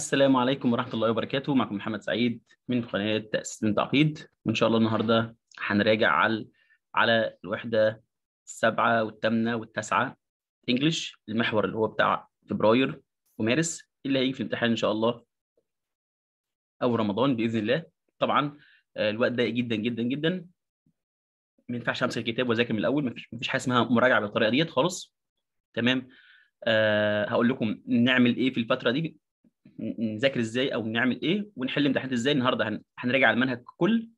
السلام عليكم ورحمة الله وبركاته معكم محمد سعيد من قناة تأسيس تعقيد وإن شاء الله النهاردة هنراجع على على الوحدة السابعة والثامنة والتاسعة إنجلش المحور اللي هو بتاع فبراير ومارس اللي هيجي في الامتحان إن شاء الله أو رمضان بإذن الله طبعا آه، الوقت ضيق جدا جدا جدا ما ينفعش أمسك الكتاب وأذاكر من الأول ما فيش حاجة اسمها مراجعة بالطريقة ديت خالص تمام أه هقول لكم نعمل ايه في الفتره دي نذاكر ازاي او نعمل ايه ونحل امتحانات ازاي النهارده هنراجع المنهج كل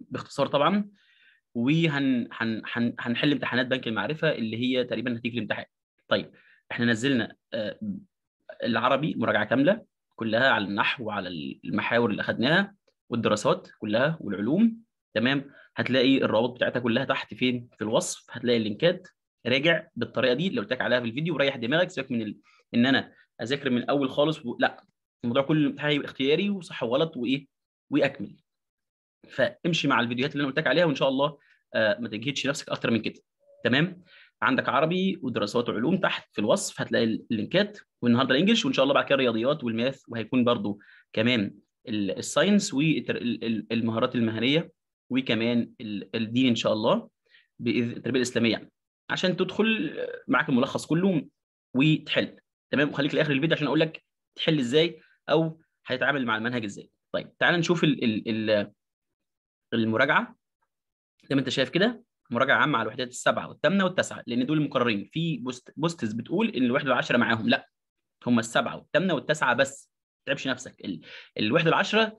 باختصار طبعا وهنحل هن هن هنحل امتحانات بنك المعرفه اللي هي تقريبا هتيجي الامتحان طيب احنا نزلنا آه، العربي مراجعه كامله كلها على النحو وعلى المحاور اللي اخذناها والدراسات كلها والعلوم تمام هتلاقي الروابط بتاعتها كلها تحت فين في الوصف هتلاقي اللينكات راجع بالطريقه دي اللي قلت لك عليها في الفيديو وريح دماغك سيبك من ال... ان انا اذاكر من الاول خالص و... لا الموضوع كل امتحان هيبقى اختياري وصح وغلط وايه واكمل فامشي مع الفيديوهات اللي انا قلت لك عليها وان شاء الله آه، ما تجهدش نفسك اكتر من كده تمام عندك عربي ودراسات وعلوم تحت في الوصف هتلاقي اللينكات والنهارده الانجليش وان شاء الله بعد كده الرياضيات والماث وهيكون برضو كمان الساينس والمهارات المهنيه وكمان الدين ان شاء الله باذن التربيه الاسلاميه عشان تدخل آه، معاك الملخص كله وتحل تمام وخليك لاخر الفيديو عشان اقول لك تحل ازاي او هيتعامل مع المنهج ازاي طيب تعال نشوف الـ الـ المراجعه زي ما انت شايف كده مراجعه عامه على الوحدات السبعه والثامنه والتاسعه لان دول المقررين في بوست بوستس بتقول ان الوحده العشره معاهم لا هم السبعه والثامنه والتاسعه بس ما تعبش نفسك ال الوحده العشره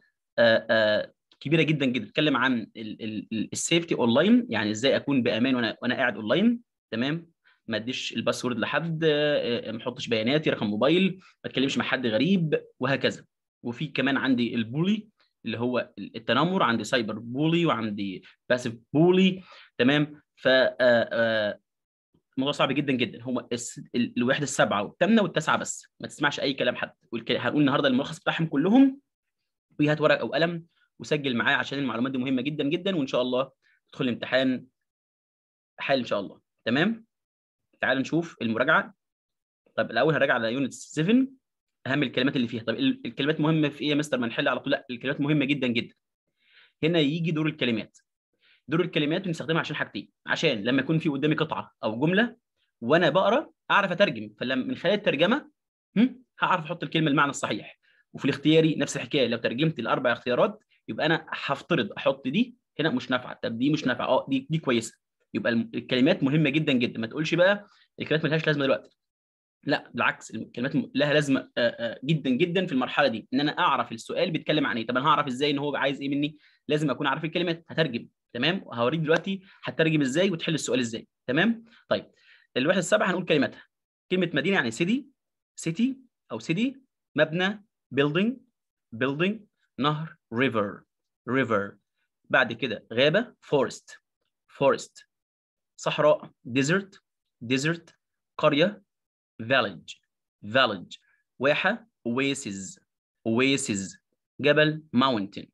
كبيره جدا جدا بتتكلم عن السيفتي اونلاين يعني ازاي اكون بامان وانا وانا قاعد اونلاين تمام ما اديش الباسورد لحد آه، آه، ما احطش بياناتي رقم موبايل ما اتكلمش مع حد غريب وهكذا وفي كمان عندي البولي اللي هو التنمر عندي سايبر بولي وعندي باسيف بولي تمام ف آه، الموضوع صعب جدا جدا هم الوحده السبعه والثامنه والتاسعه بس ما تسمعش اي كلام حد هنقول النهارده الملخص بتاعهم كلهم وهات ورق او قلم وسجل معايا عشان المعلومات دي مهمه جدا جدا وان شاء الله تدخل الامتحان حال ان شاء الله تمام تعال نشوف المراجعه طب الاول هراجع على يونت 7 اهم الكلمات اللي فيها طب الكلمات مهمه في ايه يا مستر ما نحل على طول لا الكلمات مهمه جدا جدا هنا يجي دور الكلمات دور الكلمات بنستخدمها عشان حاجتين عشان لما يكون في قدامي قطعه او جمله وانا بقرا اعرف اترجم فلما من خلال الترجمه هعرف احط الكلمه المعنى الصحيح وفي الاختياري نفس الحكايه لو ترجمت الاربع اختيارات يبقى انا هفترض احط دي هنا مش نافعه طب دي مش نافعه اه دي دي كويسه يبقى الكلمات مهمه جدا جدا ما تقولش بقى الكلمات ملهاش لازمه دلوقتي لا بالعكس الكلمات لها لازمه جدا جدا في المرحله دي ان انا اعرف السؤال بيتكلم عن ايه طب انا هعرف ازاي ان هو عايز ايه مني لازم اكون عارف الكلمات هترجم تمام وهوريك دلوقتي هترجم ازاي وتحل السؤال ازاي تمام طيب الوحده السابعه هنقول كلماتها كلمه مدينه يعني سيدي سيتي او سيدي مبنى بيلدينج بيلدينج نهر ريفر ريفر بعد كده غابه فورست فورست صحراء desert desert قرية village village واحة oasis oasis جبل mountain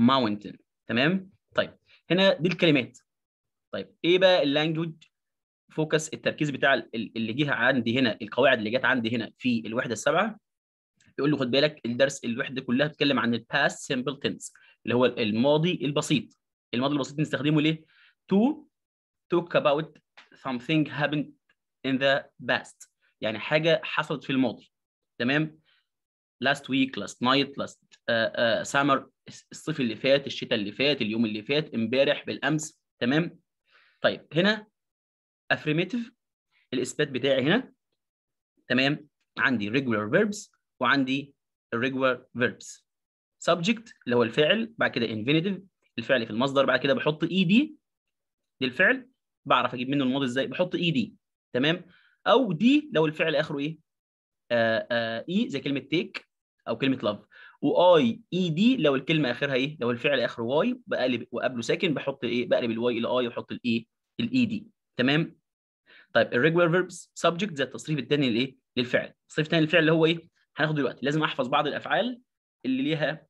mountain تمام طيب هنا دي الكلمات طيب ايه بقى اللانجوج فوكس التركيز بتاع اللي جه عندي هنا القواعد اللي جت عندي هنا في الوحده السابعه يقول له خد بالك الدرس الوحده كلها بتتكلم عن الباست سمبل تنس اللي هو الماضي البسيط الماضي البسيط بنستخدمه ليه؟ تو talk about something happened in the past يعني حاجه حصلت في الماضي تمام last week last night last uh, uh, summer الصيف اللي فات الشتاء اللي فات اليوم اللي فات امبارح بالامس تمام طيب هنا affirmative الاثبات بتاعي هنا تمام عندي regular verbs وعندي regular verbs subject اللي هو الفعل بعد كده infinitive الفعل في المصدر بعد كده بحط اي دي للفعل بعرف اجيب منه الماضي ازاي بحط اي e دي تمام او دي لو الفعل اخره ايه اي آه، آه، e زي كلمه تيك او كلمه لاف واي اي دي لو الكلمه اخرها ايه لو الفعل اخره واي بقلب وقبله ساكن بحط ايه بقلب الواي الى اي واحط الايه e، الاي دي تمام طيب الريجولار فيربس سبجكت زي التصريف الثاني للايه للفعل التصريف الثاني للفعل اللي هو ايه هناخده دلوقتي لازم احفظ بعض الافعال اللي ليها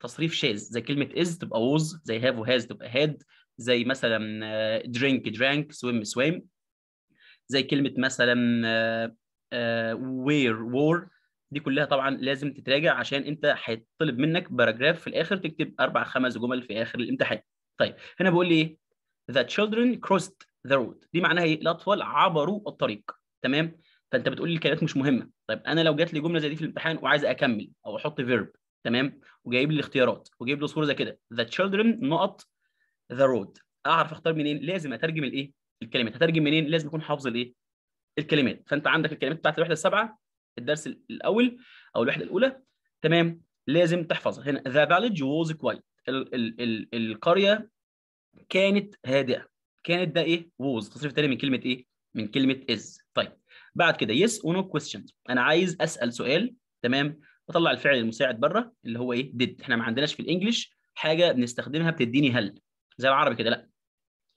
تصريف شاذ زي كلمه از تبقى ووز زي هاف وهاز تبقى هاد زي مثلا درينك drank سويم سويم زي كلمه مثلا وير آه، وور آه، دي كلها طبعا لازم تتراجع عشان انت هيطلب منك باراجراف في الاخر تكتب اربع خمس جمل في اخر الامتحان طيب هنا بيقول لي ايه the children crossed the road دي معناها ايه الاطفال عبروا الطريق تمام فانت بتقول لي الكلمات مش مهمه طيب انا لو جات لي جمله زي دي في الامتحان وعايز اكمل او احط فيرب تمام وجايب لي الاختيارات وجايب لي صوره زي كده the children نقط ذا رود اعرف اختار منين لازم اترجم الايه الكلمات هترجم منين لازم اكون حافظ الايه الكلمات فانت عندك الكلمات بتاعت الوحده السابعه الدرس الاول او الوحده الاولى تمام لازم تحفظها هنا ذا فاليج ووز كوايت القريه كانت هادئه كانت ده ايه ووز تصريف تاني من كلمه ايه من كلمه از طيب بعد كده يس ونو كويستشنز انا عايز اسال سؤال تمام بطلع الفعل المساعد بره اللي هو ايه ديد احنا ما عندناش في الانجليش حاجه بنستخدمها بتديني هل زي العربي كده لا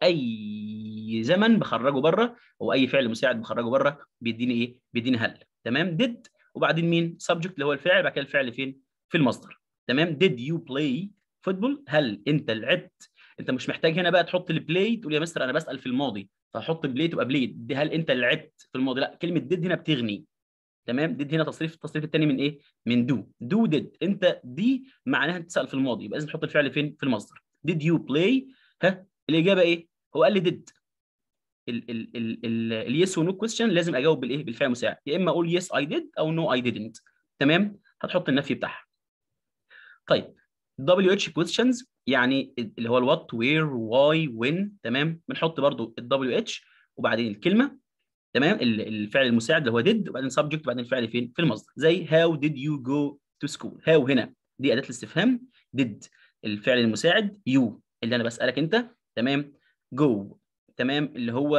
اي زمن بخرجه بره او اي فعل مساعد بخرجه بره بيديني ايه بيديني هل تمام ديد وبعدين مين سبجكت اللي هو الفاعل بعد كده الفعل فين في المصدر تمام ديد يو بلاي فوتبول هل انت لعبت انت مش محتاج هنا بقى تحط البلاي تقول يا مستر انا بسال في الماضي فهحط بلاي تبقى بليد هل انت لعبت في الماضي لا كلمه ديد هنا بتغني تمام ديد هنا تصريف التصريف الثاني من ايه من دو دو ديد انت دي معناها تسال في الماضي يبقى لازم تحط الفعل فين في المصدر did you play ها الاجابه ايه هو قال لي did اليس ونو كويستشن لازم اجاوب بالايه بالفعل المساعد يا اما اقول يس اي ديد او نو اي ديدنت تمام هتحط النفي بتاعها طيب دبليو اتش كويستشنز يعني اللي هو الوات وير واي وين تمام بنحط برضو الدبليو اتش وبعدين الكلمه تمام الفعل المساعد اللي هو ديد وبعدين سبجكت وبعدين الفعل فين في المصدر زي هاو ديد يو جو تو سكول هاو هنا دي اداه الاستفهام ديد الفعل المساعد يو اللي انا بسالك انت تمام جو تمام اللي هو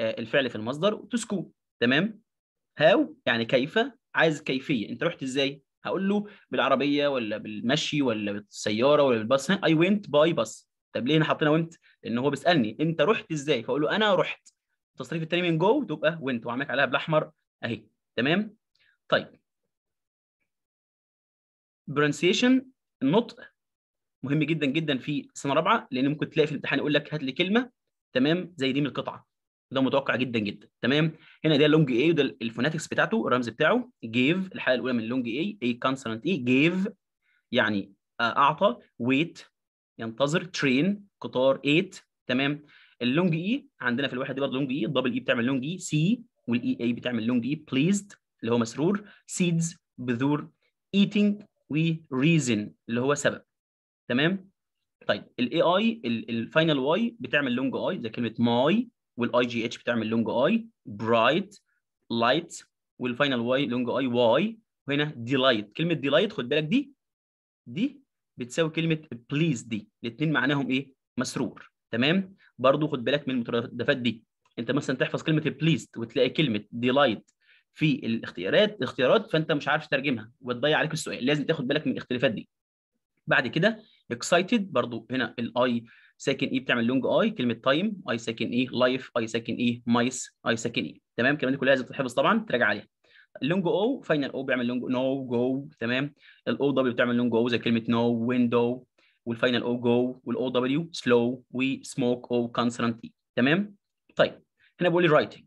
آه، الفعل في المصدر تسكو تمام هاو يعني كيف عايز كيفيه انت رحت ازاي هقول له بالعربيه ولا بالمشي ولا بالسياره ولا بالباص اي ونت باي باص طب ليه حطينا ونت لان هو بيسالني انت رحت ازاي فاقول له انا رحت التصريف الثاني من جو تبقى ونت وعملك عليها بالاحمر اهي تمام طيب برونسيشن النطق مهم جدا جدا في سنه رابعه لان ممكن تلاقي في الامتحان يقول لك هات لي كلمه تمام زي دي من القطعه ده متوقع جدا جدا تمام هنا ده لونج اي وده الفوناتكس بتاعته الرمز بتاعه جيف الحاله الاولى من لونج اي اي كونسونانت اي جيف يعني آه، اعطى ويت ينتظر ترين قطار 8 تمام اللونج اي e عندنا في الواحد دي برضه لونج اي الدبل اي بتعمل لونج اي e، سي والاي اي e بتعمل لونج اي بليزد اللي هو مسرور سيدز بذور ايتنج وريزن اللي هو سبب تمام طيب الاي اي الفاينل واي بتعمل لونج اي زي كلمه ماي والاي جي اتش بتعمل لونج اي برايت لايت والفاينل واي لونج اي واي وهنا ديلايت كلمه ديلايت خد بالك دي دي بتساوي كلمه بليز دي الاثنين معناهم ايه مسرور تمام برضو خد بالك من المترادفات دي انت مثلا تحفظ كلمه بليز وتلاقي كلمه ديلايت في الاختيارات اختيارات فانت مش عارف تترجمها وتضيع عليك السؤال لازم تاخد بالك من الاختلافات دي بعد كده اكسايتد برضو هنا الاي ساكن اي e بتعمل لونج اي كلمه تايم اي ساكن اي لايف اي ساكن اي مايس اي ساكن اي e. تمام الكلام دي كلها لازم تتحفظ طبعا تراجع عليها اللونج او فاينل او بيعمل لونج نو جو تمام الاو دبليو بتعمل لونج او زي كلمه نو ويندو والفاينل او جو والاو دبليو سلو وسموك او كونسونانت اي تمام طيب هنا بقول لي رايتنج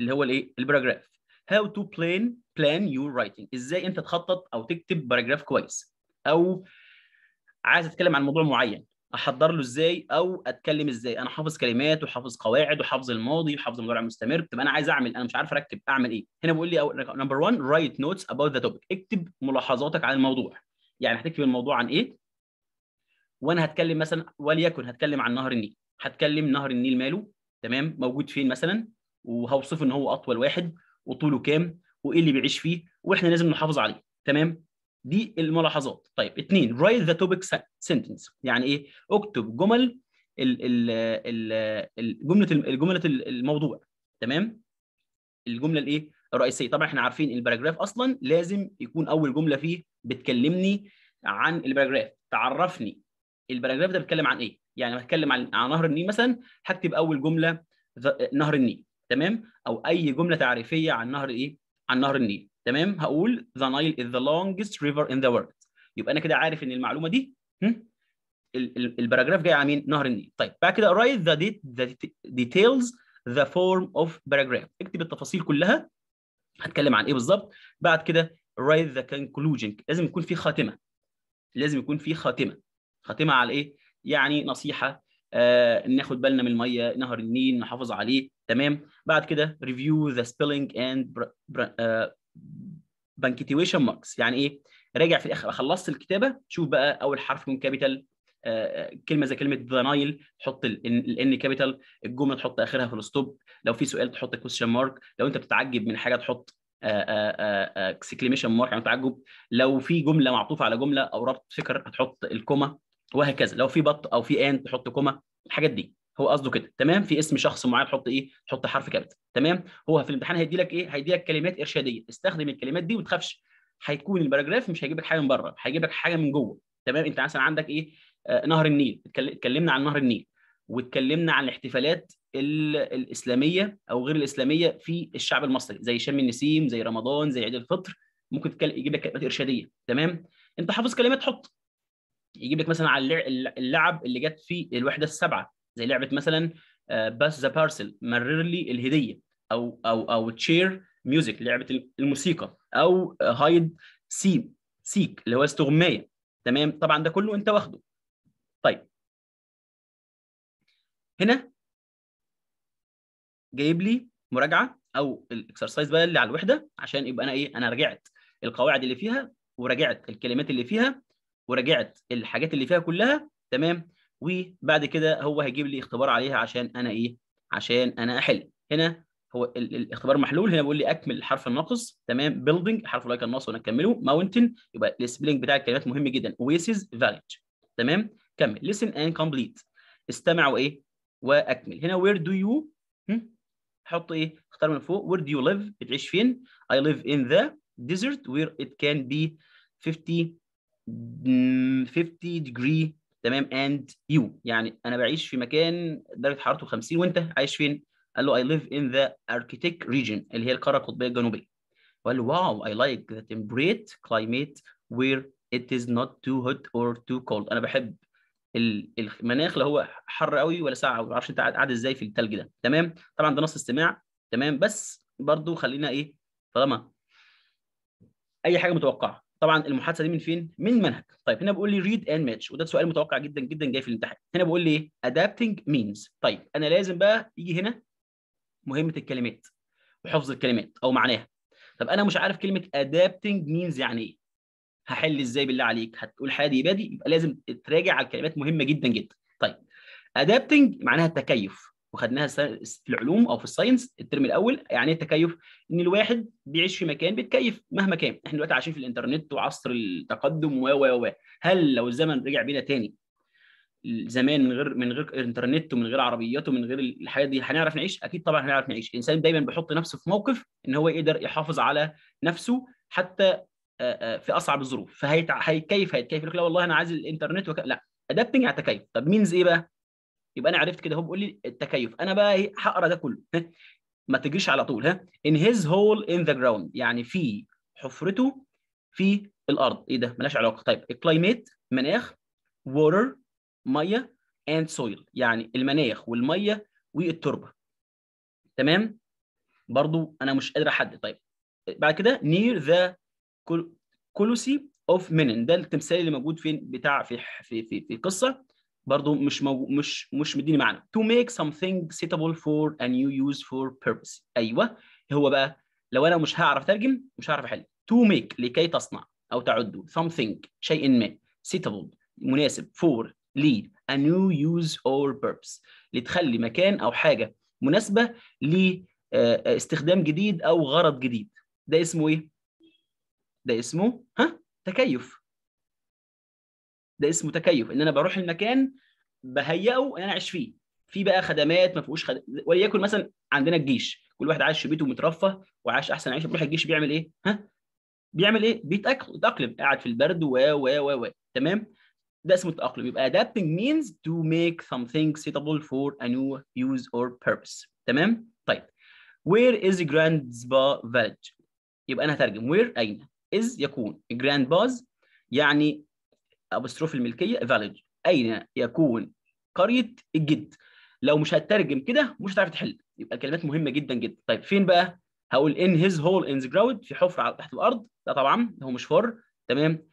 اللي هو الايه الباراجراف هاو تو بلان بلان يور رايتنج ازاي انت تخطط او تكتب باراجراف كويس او عايز اتكلم عن موضوع معين احضر له ازاي او اتكلم ازاي انا حافظ كلمات وحافظ قواعد وحافظ الماضي وحافظ المضارع المستمر طب انا عايز اعمل انا مش عارف اركب اعمل ايه هنا بيقول لي نمبر 1 رايت نوتس اباوت ذا توبك اكتب ملاحظاتك عن الموضوع يعني هتكتب الموضوع عن ايه وانا هتكلم مثلا وليكن هتكلم عن نهر النيل هتكلم نهر النيل ماله تمام موجود فين مثلا وهوصفه ان هو اطول واحد وطوله كام وايه اللي بيعيش فيه واحنا لازم نحافظ عليه تمام دي الملاحظات طيب اثنين write the topic sentence يعني ايه اكتب جمل جمله الجمله الموضوع تمام الجمله الايه الرئيسيه طبعا احنا عارفين الباراجراف اصلا لازم يكون اول جمله فيه بتكلمني عن الباراجراف تعرفني الباراجراف ده بيتكلم عن ايه يعني بتكلم عن عن نهر النيل مثلا هكتب اول جمله نهر النيل تمام او اي جمله تعريفيه عن نهر ايه عن نهر النيل تمام هقول the Nile is the longest river in the world يبقى انا كده عارف ان المعلومه دي الباراجراف جاي على مين نهر النيل طيب بعد كده write the, date, the details the form of paragraph اكتب التفاصيل كلها هتكلم عن ايه بالظبط بعد كده write the conclusion لازم يكون في خاتمه لازم يكون في خاتمه خاتمه على ايه يعني نصيحه آه ناخد بالنا من الميه نهر النيل نحافظ عليه تمام بعد كده review the spelling and آه، بنكتويشن ماركس يعني ايه راجع في الاخر خلصت الكتابه شوف بقى اول حرف يكون كابيتال آه، آه، كلمه زي كلمه ذا نايل حط الان كابيتال الجمله تحط اخرها في الستوب لو في سؤال تحط كويشن مارك لو انت بتتعجب من حاجه تحط اكسكليميشن آه، مارك يعني تعجب لو في جمله معطوفه على جمله او ربط فكر هتحط الكوما وهكذا لو في بط او في ان تحط كوما الحاجات دي هو قصده كده تمام في اسم شخص معين تحط ايه تحط حرف كابيتال تمام هو في الامتحان هيدي لك ايه هيدي لك كلمات ارشاديه استخدم الكلمات دي وما تخافش هيكون الباراجراف مش هيجيب لك حاجه من بره هيجيب لك حاجه من جوه تمام انت مثلا عندك ايه آه، نهر النيل اتكلمنا عن نهر النيل واتكلمنا عن الاحتفالات الاسلاميه او غير الاسلاميه في الشعب المصري زي شم النسيم زي رمضان زي عيد الفطر ممكن يجيب لك كلمات ارشاديه تمام انت حافظ كلمات حط يجيب لك مثلا على اللعب اللي جت في الوحده السابعه زي لعبه مثلا باس ذا بارسل مرر لي الهديه او او او تشير ميوزك لعبه الموسيقى او هايد سي سيك اللي هو استغمايه تمام طبعا ده كله انت واخده طيب هنا جايب لي مراجعه او الاكسرسايز بقى اللي على الوحده عشان يبقى انا ايه انا رجعت القواعد اللي فيها وراجعت الكلمات اللي فيها وراجعت الحاجات اللي فيها كلها تمام وبعد كده هو هيجيب لي اختبار عليها عشان انا ايه عشان انا احل هنا هو الاختبار محلول هنا بيقول لي اكمل الحرف الناقص تمام بيلدينج الحرف لايك الناقص ونكمله وانا اكمله ماونتن يبقى السبلينج بتاع الكلمات مهم جدا اويسز فاليد تمام كمل ليسن اند كومبليت استمع وايه واكمل هنا وير دو يو حط ايه اختار من فوق وير دو يو ليف بتعيش فين اي ليف ان ذا ديزرت وير ات كان بي 50 50 ديجري تمام اند يو يعني انا بعيش في مكان درجه حرارته 50 وانت عايش فين؟ قال له اي ليف ان ذا اركتيك ريجن اللي هي القاره القطبيه الجنوبيه وقال له واو اي لايك ذا تمبريت كلايميت وير ات از نوت تو هوت اور تو كولد انا بحب المناخ اللي هو حر قوي ولا ساقع قوي ما اعرفش انت قاعد ازاي في الثلج ده تمام طبعا ده نص استماع تمام بس برضو خلينا ايه طالما اي حاجه متوقعه طبعا المحادثه دي من فين؟ من منهج طيب هنا بيقول لي ريد اند ماتش وده سؤال متوقع جدا جدا جاي في الامتحان هنا بيقول لي ايه؟ ادابتنج مينز طيب انا لازم بقى يجي هنا مهمه الكلمات وحفظ الكلمات او معناها طب انا مش عارف كلمه ادابتنج مينز يعني ايه؟ هحل ازاي بالله عليك؟ هتقول حادي بادي يبقى لازم تراجع على الكلمات مهمه جدا جدا طيب ادابتنج معناها التكيف وخدناها في العلوم او في الساينس الترم الاول يعني ايه التكيف ان الواحد بيعيش في مكان بيتكيف مهما كان احنا دلوقتي عايشين في الانترنت وعصر التقدم و و و هل لو الزمن رجع بينا تاني زمان من غير من غير انترنت ومن غير عربيات ومن غير الحاجات دي هنعرف نعيش اكيد طبعا هنعرف نعيش الانسان دايما بيحط نفسه في موقف ان هو يقدر يحافظ على نفسه حتى آه، آه، في اصعب الظروف فهيتكيف هيتكيف يقول لك لا والله انا عايز الانترنت وك... لا ادابتنج على يعني التكيف طب مينز ايه بقى يبقى انا عرفت كده هو بيقول لي التكيف انا بقى ايه هقرا ده كله ما تجريش على طول ها ان هيز هول ان ذا جراوند يعني في حفرته في الارض ايه ده ملهاش علاقه طيب الكلايميت مناخ ووتر ميه اند سويل يعني المناخ والميه والتربه تمام برضو انا مش قادر احدد طيب بعد كده نير ذا كولوسي اوف منن ده التمثال اللي موجود فين بتاع في في في, في قصه برضو مش مو... مش مش مديني معنى to make something suitable for a new use for purpose ايوه هو بقى لو انا مش هعرف اترجم مش هعرف احل to make لكي تصنع او تعد something شيء ما suitable مناسب for لي a new use or purpose لتخلي مكان او حاجه مناسبه لاستخدام آه، جديد او غرض جديد ده اسمه ايه ده اسمه ها تكيف ده اسمه تكيف ان انا بروح المكان بهيئه ان انا اعيش فيه في بقى خدمات ما فيهوش خد... وليكن مثلا عندنا الجيش كل واحد عايش في بيته مترفه وعايش احسن عيشه بيروح الجيش بيعمل ايه ها بيعمل ايه بيتاقلم قاعد في البرد و و و و تمام ده اسمه التاقلم يبقى adapting means to make something suitable for a new use or purpose تمام طيب where is grand spa village يبقى انا هترجم where اين is يكون جراند باز يعني أبستروف الملكية فاليد أين يكون قرية الجد لو مش هترجم كده مش هتعرف تحل يبقى الكلمات مهمة جدا جدا طيب فين بقى هقول ان هيز هول ان ذا جراوند في حفرة تحت الأرض لا طبعا هو مش فور تمام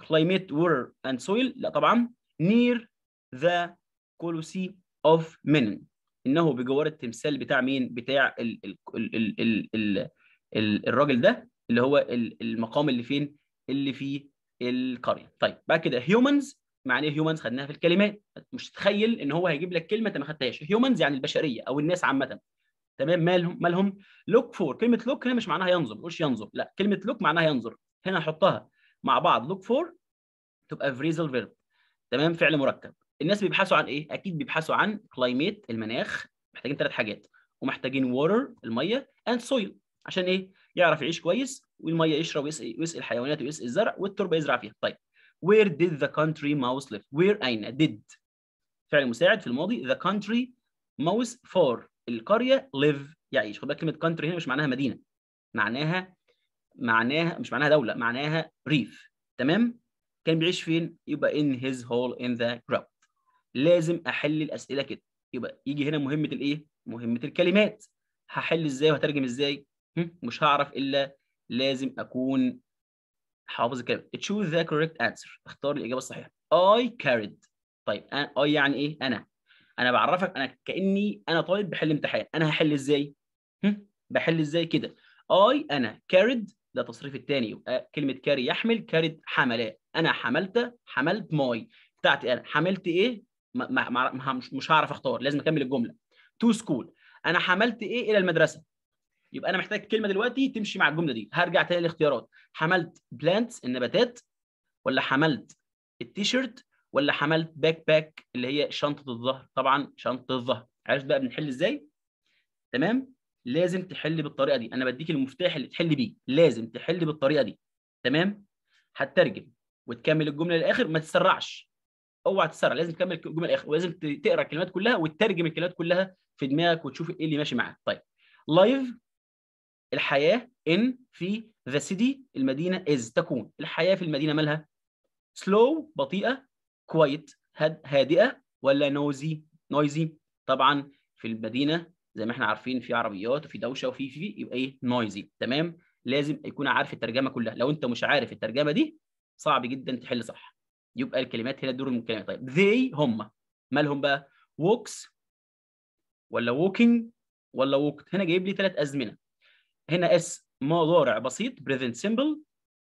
climate وور and soil لا طبعا نير ذا كولوسي اوف من انه بجوار التمثال بتاع مين بتاع ال ال ال ال ال ال الراجل ده اللي هو المقام اللي فين اللي فيه القريه طيب بعد كده هيومنز معنى ايه هيومنز خدناها في الكلمات مش تتخيل ان هو هيجيب لك كلمه انت ما خدتهاش هيومنز يعني البشريه او الناس عامه تمام مالهم مالهم لوك فور كلمه لوك هنا مش معناها ينظر ما ينظر لا كلمه لوك معناها ينظر هنا نحطها مع بعض لوك فور تبقى فريزل فيرب تمام فعل مركب الناس بيبحثوا عن ايه اكيد بيبحثوا عن كلايميت المناخ محتاجين ثلاث حاجات ومحتاجين ووتر الميه اند سويل عشان ايه يعرف يعيش كويس والميه يشرب ويسقي ويسقي الحيوانات ويسقي الزرع والتربه يزرع فيها طيب وير ديد ذا كونتري ماوس ليف وير اين ديد فعل مساعد في الماضي ذا كونتري ماوس فور القريه ليف يعيش خد بالك كلمه كونتري هنا مش معناها مدينه معناها معناها مش معناها دوله معناها ريف تمام كان بيعيش فين يبقى ان هيز هول ان ذا جراوند لازم احل الاسئله كده يبقى يجي هنا مهمه الايه مهمه الكلمات هحل ازاي وهترجم ازاي مش هعرف الا لازم اكون حافظ الكلام choose the correct answer اختار الاجابه الصحيحه I carried طيب انا I يعني ايه انا انا بعرفك انا كاني انا طالب بحل امتحان انا هحل ازاي بحل ازاي كده I انا carried ده تصريف الثاني يبقى كلمه كاري يحمل كاريد حمل انا حملت حملت ماي بتاعتي انا حملت ايه ما ما ما مش هعرف اختار لازم اكمل الجمله تو سكول انا حملت ايه الى المدرسه يبقى انا محتاج كلمه دلوقتي تمشي مع الجمله دي هرجع تاني للاختيارات حملت بلانتس النباتات ولا حملت التيشيرت ولا حملت باك باك اللي هي شنطه الظهر طبعا شنطه الظهر عرفت بقى بنحل ازاي تمام لازم تحل بالطريقه دي انا بديك المفتاح اللي تحل بيه لازم تحل بالطريقه دي تمام هترجم وتكمل الجمله للاخر ما تسرعش اوعى تسرع لازم تكمل الجمله للاخر ولازم تقرا الكلمات كلها وتترجم الكلمات كلها في دماغك وتشوف ايه اللي ماشي معاك طيب لايف الحياه ان في ذا سيتي المدينه از تكون الحياه في المدينه مالها سلو بطيئه كويت هادئه ولا نوزي نويزي طبعا في المدينه زي ما احنا عارفين في عربيات وفي دوشه وفي في يبقى ايه نويزي تمام لازم يكون عارف الترجمه كلها لو انت مش عارف الترجمه دي صعب جدا تحل صح يبقى الكلمات هنا دور المكلمات طيب they هم مالهم بقى walks ولا walking ولا walked هنا جايب لي ثلاث ازمنه هنا اس مضارع بسيط present simple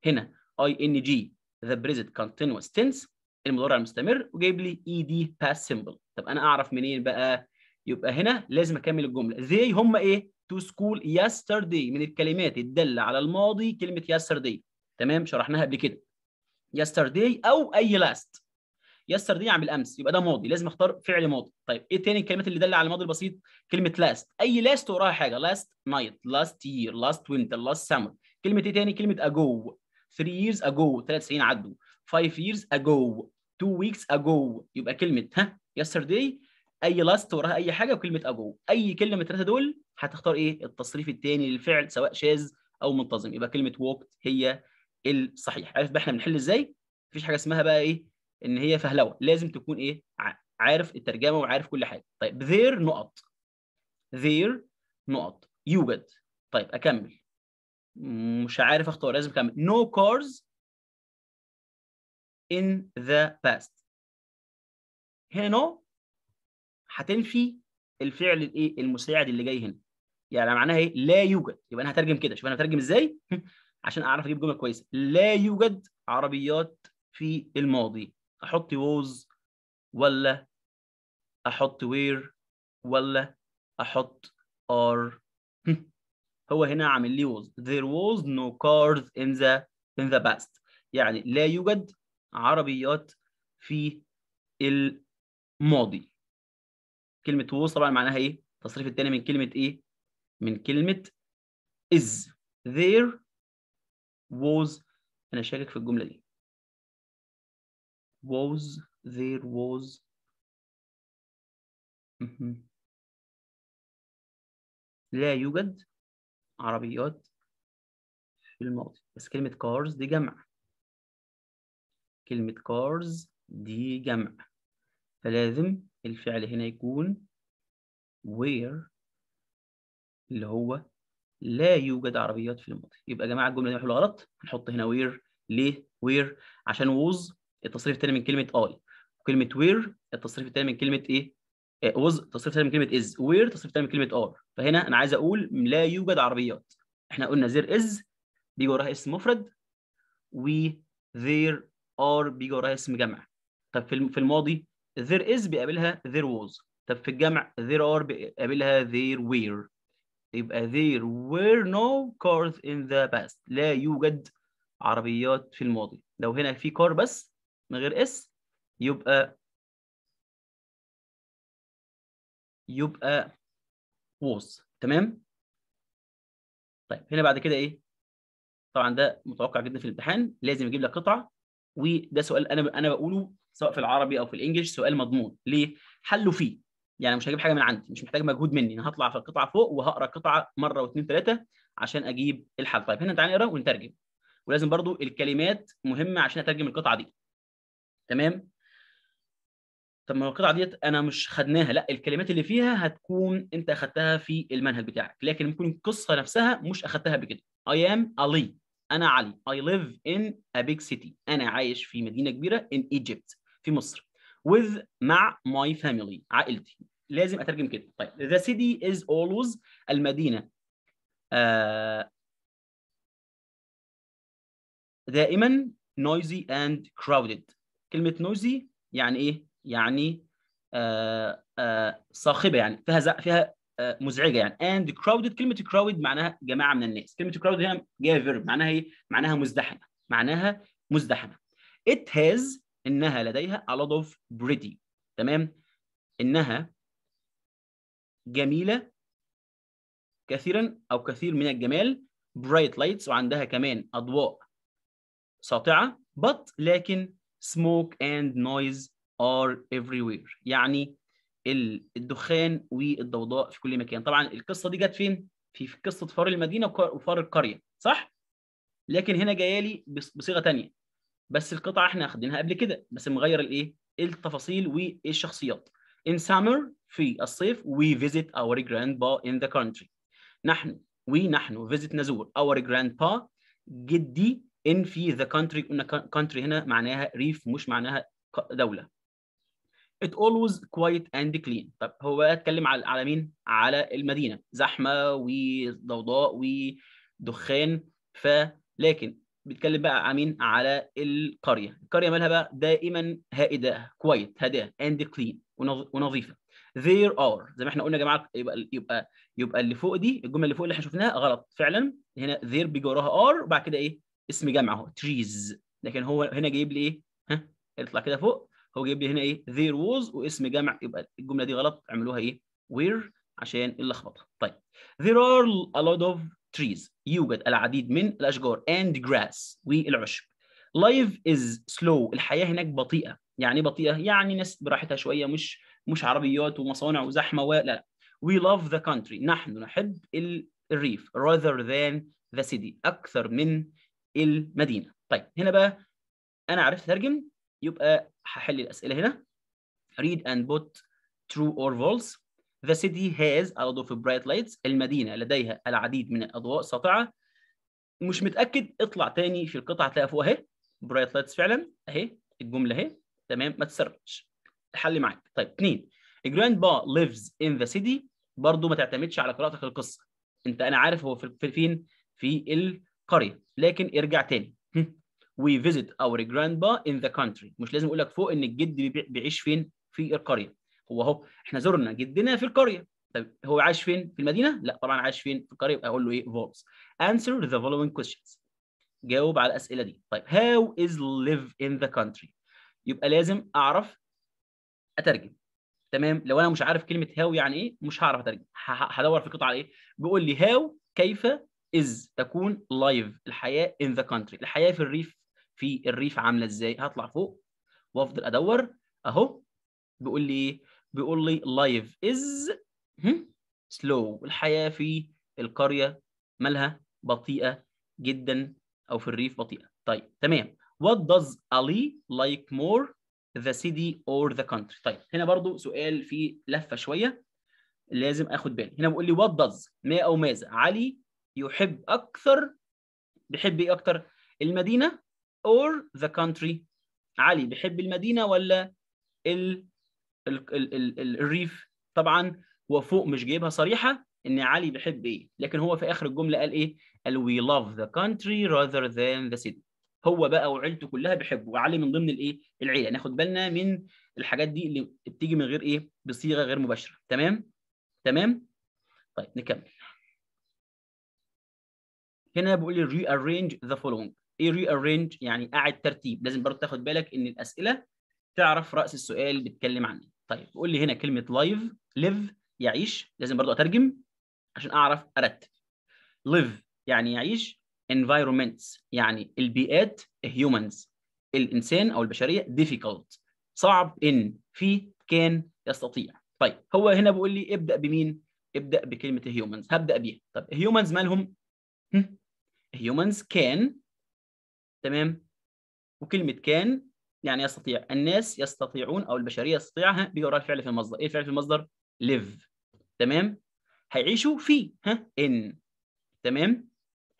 هنا اي ان جي ذا بريزنت كونتينوس تنس المضارع المستمر وجايب لي اي دي باس سيمبل طب انا اعرف منين بقى يبقى هنا لازم اكمل الجمله they هم ايه to school yesterday من الكلمات الداله على الماضي كلمه yesterday تمام شرحناها قبل كده yesterday او اي last يستردي عن بالامس يبقى ده ماضي لازم اختار فعل ماضي طيب ايه تاني الكلمات اللي داله على الماضي البسيط كلمه لاست اي لاست وراها حاجه لاست نايت لاست يير لاست وينتر لاست سامر كلمه ايه تاني كلمه اجو 3 ييرز اجو 3 سنين عدوا 5 ييرز اجو 2 ويكس اجو يبقى كلمه ها yesterday اي لاست وراها اي حاجه وكلمه اجو اي كلمه من الثلاثه دول هتختار ايه التصريف الثاني للفعل سواء شاذ او منتظم يبقى كلمه ووكت هي الصحيح عارف بقى احنا بنحل ازاي مفيش حاجه اسمها بقى ايه ان هي فهلوه لازم تكون ايه عارف الترجمه وعارف كل حاجه طيب ذير نقط ذير نقط يوجد طيب اكمل مش عارف اختار لازم اكمل no cars in the past هنا نو هتنفي الفعل الايه المساعد اللي جاي هنا يعني معناها ايه لا يوجد يبقى انا هترجم كده شوف انا هترجم ازاي عشان اعرف اجيب جمله كويسه لا يوجد عربيات في الماضي احط was ولا احط where ولا احط are هو هنا عامل لي was there was no cars in the in the past يعني لا يوجد عربيات في الماضي كلمة was طبعا معناها ايه التصريف الثاني من كلمة ايه من كلمة is there was انا شاكك في الجملة دي was there was لا يوجد عربيات في الماضي بس كلمة cars دي جمع كلمة cars دي جمع فلازم الفعل هنا يكون where اللي هو لا يوجد عربيات في الماضي يبقى يا جماعة الجملة دي محلوها غلط هنحط هنا where ليه where عشان was التصريف الثاني من كلمه اي وكلمه وير التصريف الثاني من كلمه ايه وز آه، التصريف الثاني من كلمه از وير التصريف الثاني من كلمه ار فهنا انا عايز اقول لا يوجد عربيات احنا قلنا زير از بيجي وراها اسم مفرد و there are بيجي وراها اسم جمع طب في في الماضي there is بيقابلها there was طب في الجمع there are بيقابلها there were يبقى there were no cars in the past لا يوجد عربيات في الماضي لو هنا في كار بس من غير اس يبقى يبقى was تمام طيب هنا بعد كده ايه طبعا ده متوقع جدا في الامتحان لازم يجيب لك قطعه وده سؤال انا انا بقوله سواء في العربي او في الانجليش سؤال مضمون ليه حله فيه يعني مش هجيب حاجه من عندي مش محتاج مجهود مني انا هطلع في القطعه فوق وهقرا القطعه مره واثنين ثلاثه عشان اجيب الحل طيب هنا تعالى نقرا ونترجم ولازم برضو الكلمات مهمه عشان اترجم القطعه دي تمام طب ما القطعه ديت انا مش خدناها لا الكلمات اللي فيها هتكون انت اخدتها في المنهج بتاعك لكن ممكن القصه نفسها مش اخدتها بكده I am علي انا علي I live in a big city انا عايش في مدينه كبيره in Egypt في مصر with مع my family عائلتي لازم اترجم كده طيب the city is always المدينه آه دائما noisy and crowded كلمه نوزي يعني ايه يعني آه، آه، صاخبه يعني فيها زق فيها آه، مزعجه يعني اند كراودد كلمه كراود معناها جماعه من الناس كلمه كراود هنا جايه فيرب معناها ايه معناها مزدحمه معناها مزدحمه it has انها لديها a lot of pretty تمام انها جميله كثيرا او كثير من الجمال bright lights وعندها كمان اضواء ساطعه but لكن smoke and noise are everywhere يعني الدخان والضوضاء في كل مكان طبعا القصه دي جت فين في قصه فار المدينه وفار القريه صح لكن هنا جايه لي بصيغه ثانيه بس القطعه احنا اخدينها قبل كده بس مغير الايه التفاصيل والشخصيات in summer في الصيف we visit our grandpa in the country نحن نحن visit نزور our grandpa جدي ان في ذا country قلنا country هنا معناها ريف مش معناها دوله it always quiet and clean طب هو بقى اتكلم على على مين على المدينه زحمه وضوضاء ودخان ف لكن بيتكلم بقى على مين على القريه القريه مالها بقى دائما هائده كويت هادئه and clean ونظيفه there are زي ما احنا قلنا يا جماعه يبقى يبقى يبقى اللي فوق دي الجمله اللي فوق اللي احنا شفناها غلط فعلا هنا there بيجي وراها are وبعد كده ايه اسم جامعه اهو تريز لكن هو هنا جايب لي ايه ها اطلع كده فوق هو جايب لي هنا ايه ذير ووز واسم جامع يبقى الجمله دي غلط اعملوها ايه وير عشان اللخبطه طيب there are a lot of trees يوجد العديد من الاشجار and grass والعشب لايف از سلو الحياه هناك بطيئه يعني ايه بطيئه يعني ناس براحتها شويه مش مش عربيات ومصانع وزحمه ولا لا we love the country نحن نحب الريف rather than the city اكثر من المدينه طيب هنا بقى انا عرفت اترجم يبقى هحل الاسئله هنا read and put true or false the city has a lot of bright lights المدينه لديها العديد من الاضواء الساطعه مش متاكد اطلع تاني في القطعه تلاقيها فوق اهي برايت لايتس فعلا اهي الجمله اهي تمام ما تسرش الحل معاك طيب اثنين جراند با ليفز ان ذا سيتي برضه ما تعتمدش على قراءتك للقصه انت انا عارف هو في فين في قريه لكن ارجع تاني we visit our grandpa in the country مش لازم اقول لك فوق ان الجد بيعيش فين في القريه هو اهو احنا زرنا جدنا في القريه طب هو عايش فين في المدينه لا طبعا عايش فين في القريه يبقى اقول له ايه فولز answer the following questions جاوب على الاسئله دي طيب how is live in the country يبقى لازم اعرف اترجم تمام لو انا مش عارف كلمه هاو يعني ايه مش هعرف اترجم هدور في القطعه على ايه بيقول لي هاو كيف is تكون لايف الحياة in the country الحياة في الريف في الريف عاملة إزاي هطلع فوق وأفضل أدور أهو بيقول لي بيقول لي لايف إز سلو الحياة في القرية مالها بطيئة جدا أو في الريف بطيئة طيب تمام What does Ali like more the city or the country طيب هنا برضو سؤال فيه لفة شوية لازم اخد بالي هنا بيقول لي وات داز ما او ماذا علي يحب اكثر بيحب ايه اكتر المدينه or the country علي بيحب المدينه ولا ال ال ال ال ال الريف طبعا هو فوق مش جايبها صريحه ان علي بيحب ايه لكن هو في اخر الجمله قال ايه قال we love the country rather than the city هو بقى وعيلته كلها بيحبوا وعلي من ضمن الايه العيله ناخد بالنا من الحاجات دي اللي بتيجي من غير ايه بصيغه غير مباشره تمام تمام طيب نكمل هنا بيقول لي rearrange the following ايه rearrange يعني قاعد ترتيب لازم برضه تاخد بالك ان الاسئله تعرف راس السؤال بيتكلم عن ايه طيب بيقول لي هنا كلمه لايف ليف يعيش لازم برضه اترجم عشان اعرف ارتب ليف يعني يعيش environments يعني البيئات humans الانسان او البشريه difficult صعب ان في كان يستطيع طيب هو هنا بيقول لي ابدا بمين ابدا بكلمه humans هبدا بيها طب humans مالهم humans can تمام وكلمة can يعني يستطيع الناس يستطيعون أو البشرية يستطيعها بيقرأ الفعل في المصدر إيه الفعل في المصدر live تمام هيعيشوا في ها in تمام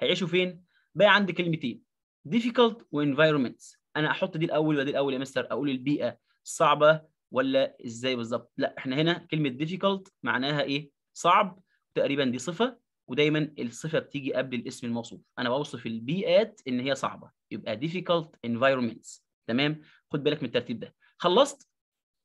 هيعيشوا فين بقى عندي كلمتين difficult environments انا احط دي الاول ودي الاول يا مستر اقول البيئه صعبه ولا ازاي بالظبط لا احنا هنا كلمه difficult معناها ايه صعب تقريبا دي صفه ودايما الصفه بتيجي قبل الاسم الموصوف انا بوصف البيئات ان هي صعبه يبقى difficult environments تمام خد بالك من الترتيب ده خلصت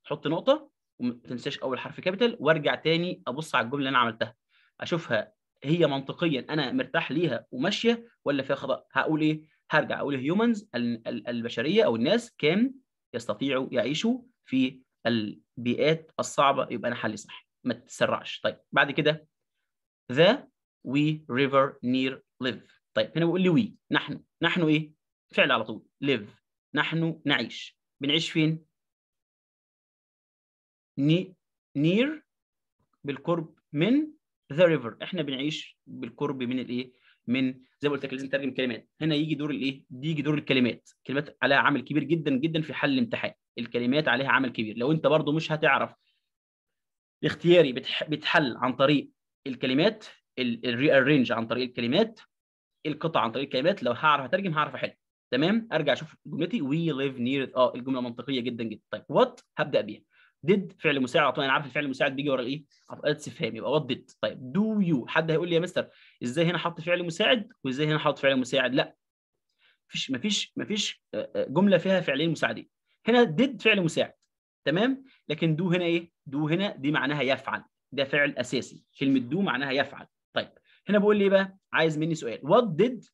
حط نقطه وما تنساش اول حرف كابيتال وارجع تاني ابص على الجمله اللي انا عملتها اشوفها هي منطقيا انا مرتاح ليها وماشيه ولا فيها خطا هقول ايه هرجع اقول هيومنز البشريه او الناس كان يستطيعوا يعيشوا في البيئات الصعبه يبقى انا حلي صح ما تتسرعش طيب بعد كده ذا وي ريفر نير ليف طيب هنا بيقول لي وي نحن نحن ايه فعل على طول ليف نحن نعيش بنعيش فين ني نير بالقرب من ذا ريفر احنا بنعيش بالقرب من الايه من زي ما قلت لك لازم تترجم كلمات هنا يجي دور الايه بيجي يجي دور الكلمات الكلمات عليها عمل كبير جدا جدا في حل الامتحان الكلمات عليها عمل كبير لو انت برضو مش هتعرف اختياري بتح... بتحل عن طريق الكلمات ارينج عن طريق الكلمات القطع عن طريق الكلمات لو هعرف اترجم هعرف احل تمام ارجع اشوف جملتي وي ليف نير اه الجمله منطقيه جدا جدا طيب وات هبدا بيها ديد فعل مساعد على طول انا عارف الفعل المساعد بيجي ورا الايه؟ استفهام يبقى وات ديد طيب دو يو حد هيقول لي يا مستر ازاي هنا حط فعل مساعد وازاي هنا حط فعل مساعد لا مفيش مفيش مفيش آه، آه، جمله فيها فعلين مساعدين هنا ديد فعل مساعد تمام لكن دو هنا ايه؟ دو هنا دي معناها يفعل ده فعل اساسي كلمه دو معناها يفعل طيب هنا بقول لي إيه بقى عايز مني سؤال وات ديد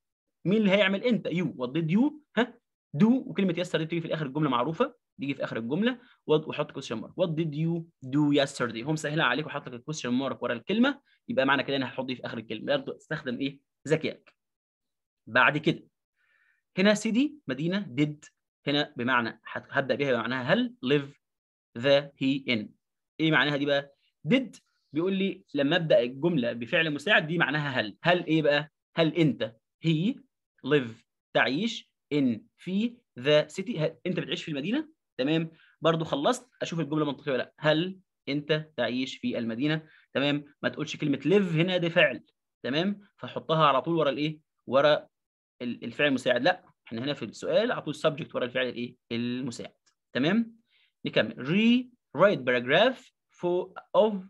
مين اللي هيعمل انت يو وات ديد يو ها دو وكلمه يسر دي بتيجي في اخر الجمله معروفه بيجي في اخر الجمله وحط كوشن مارك وات ديد يو دو يسترداي هم سهلها عليك وحط لك الكويستشن مارك ورا الكلمه يبقى معنى كده انا هحط دي في اخر الكلمه برضه استخدم ايه ذكائك بعد كده هنا سيدي مدينه ديد هنا بمعنى هبدا بيها بمعناها هل ليف ذا هي ان ايه معناها دي بقى ديد بيقول لي لما ابدا الجمله بفعل مساعد دي معناها هل هل ايه بقى هل انت هي ليف تعيش ان في ذا سيتي انت بتعيش في المدينه تمام برضو خلصت اشوف الجمله منطقيه ولا لا هل انت تعيش في المدينه تمام ما تقولش كلمه ليف هنا ده فعل تمام فحطها على طول ورا الايه ورا الفعل المساعد لا احنا هنا في السؤال على طول subject ورا الفعل الايه المساعد تمام نكمل ري رايت باراجراف فور اوف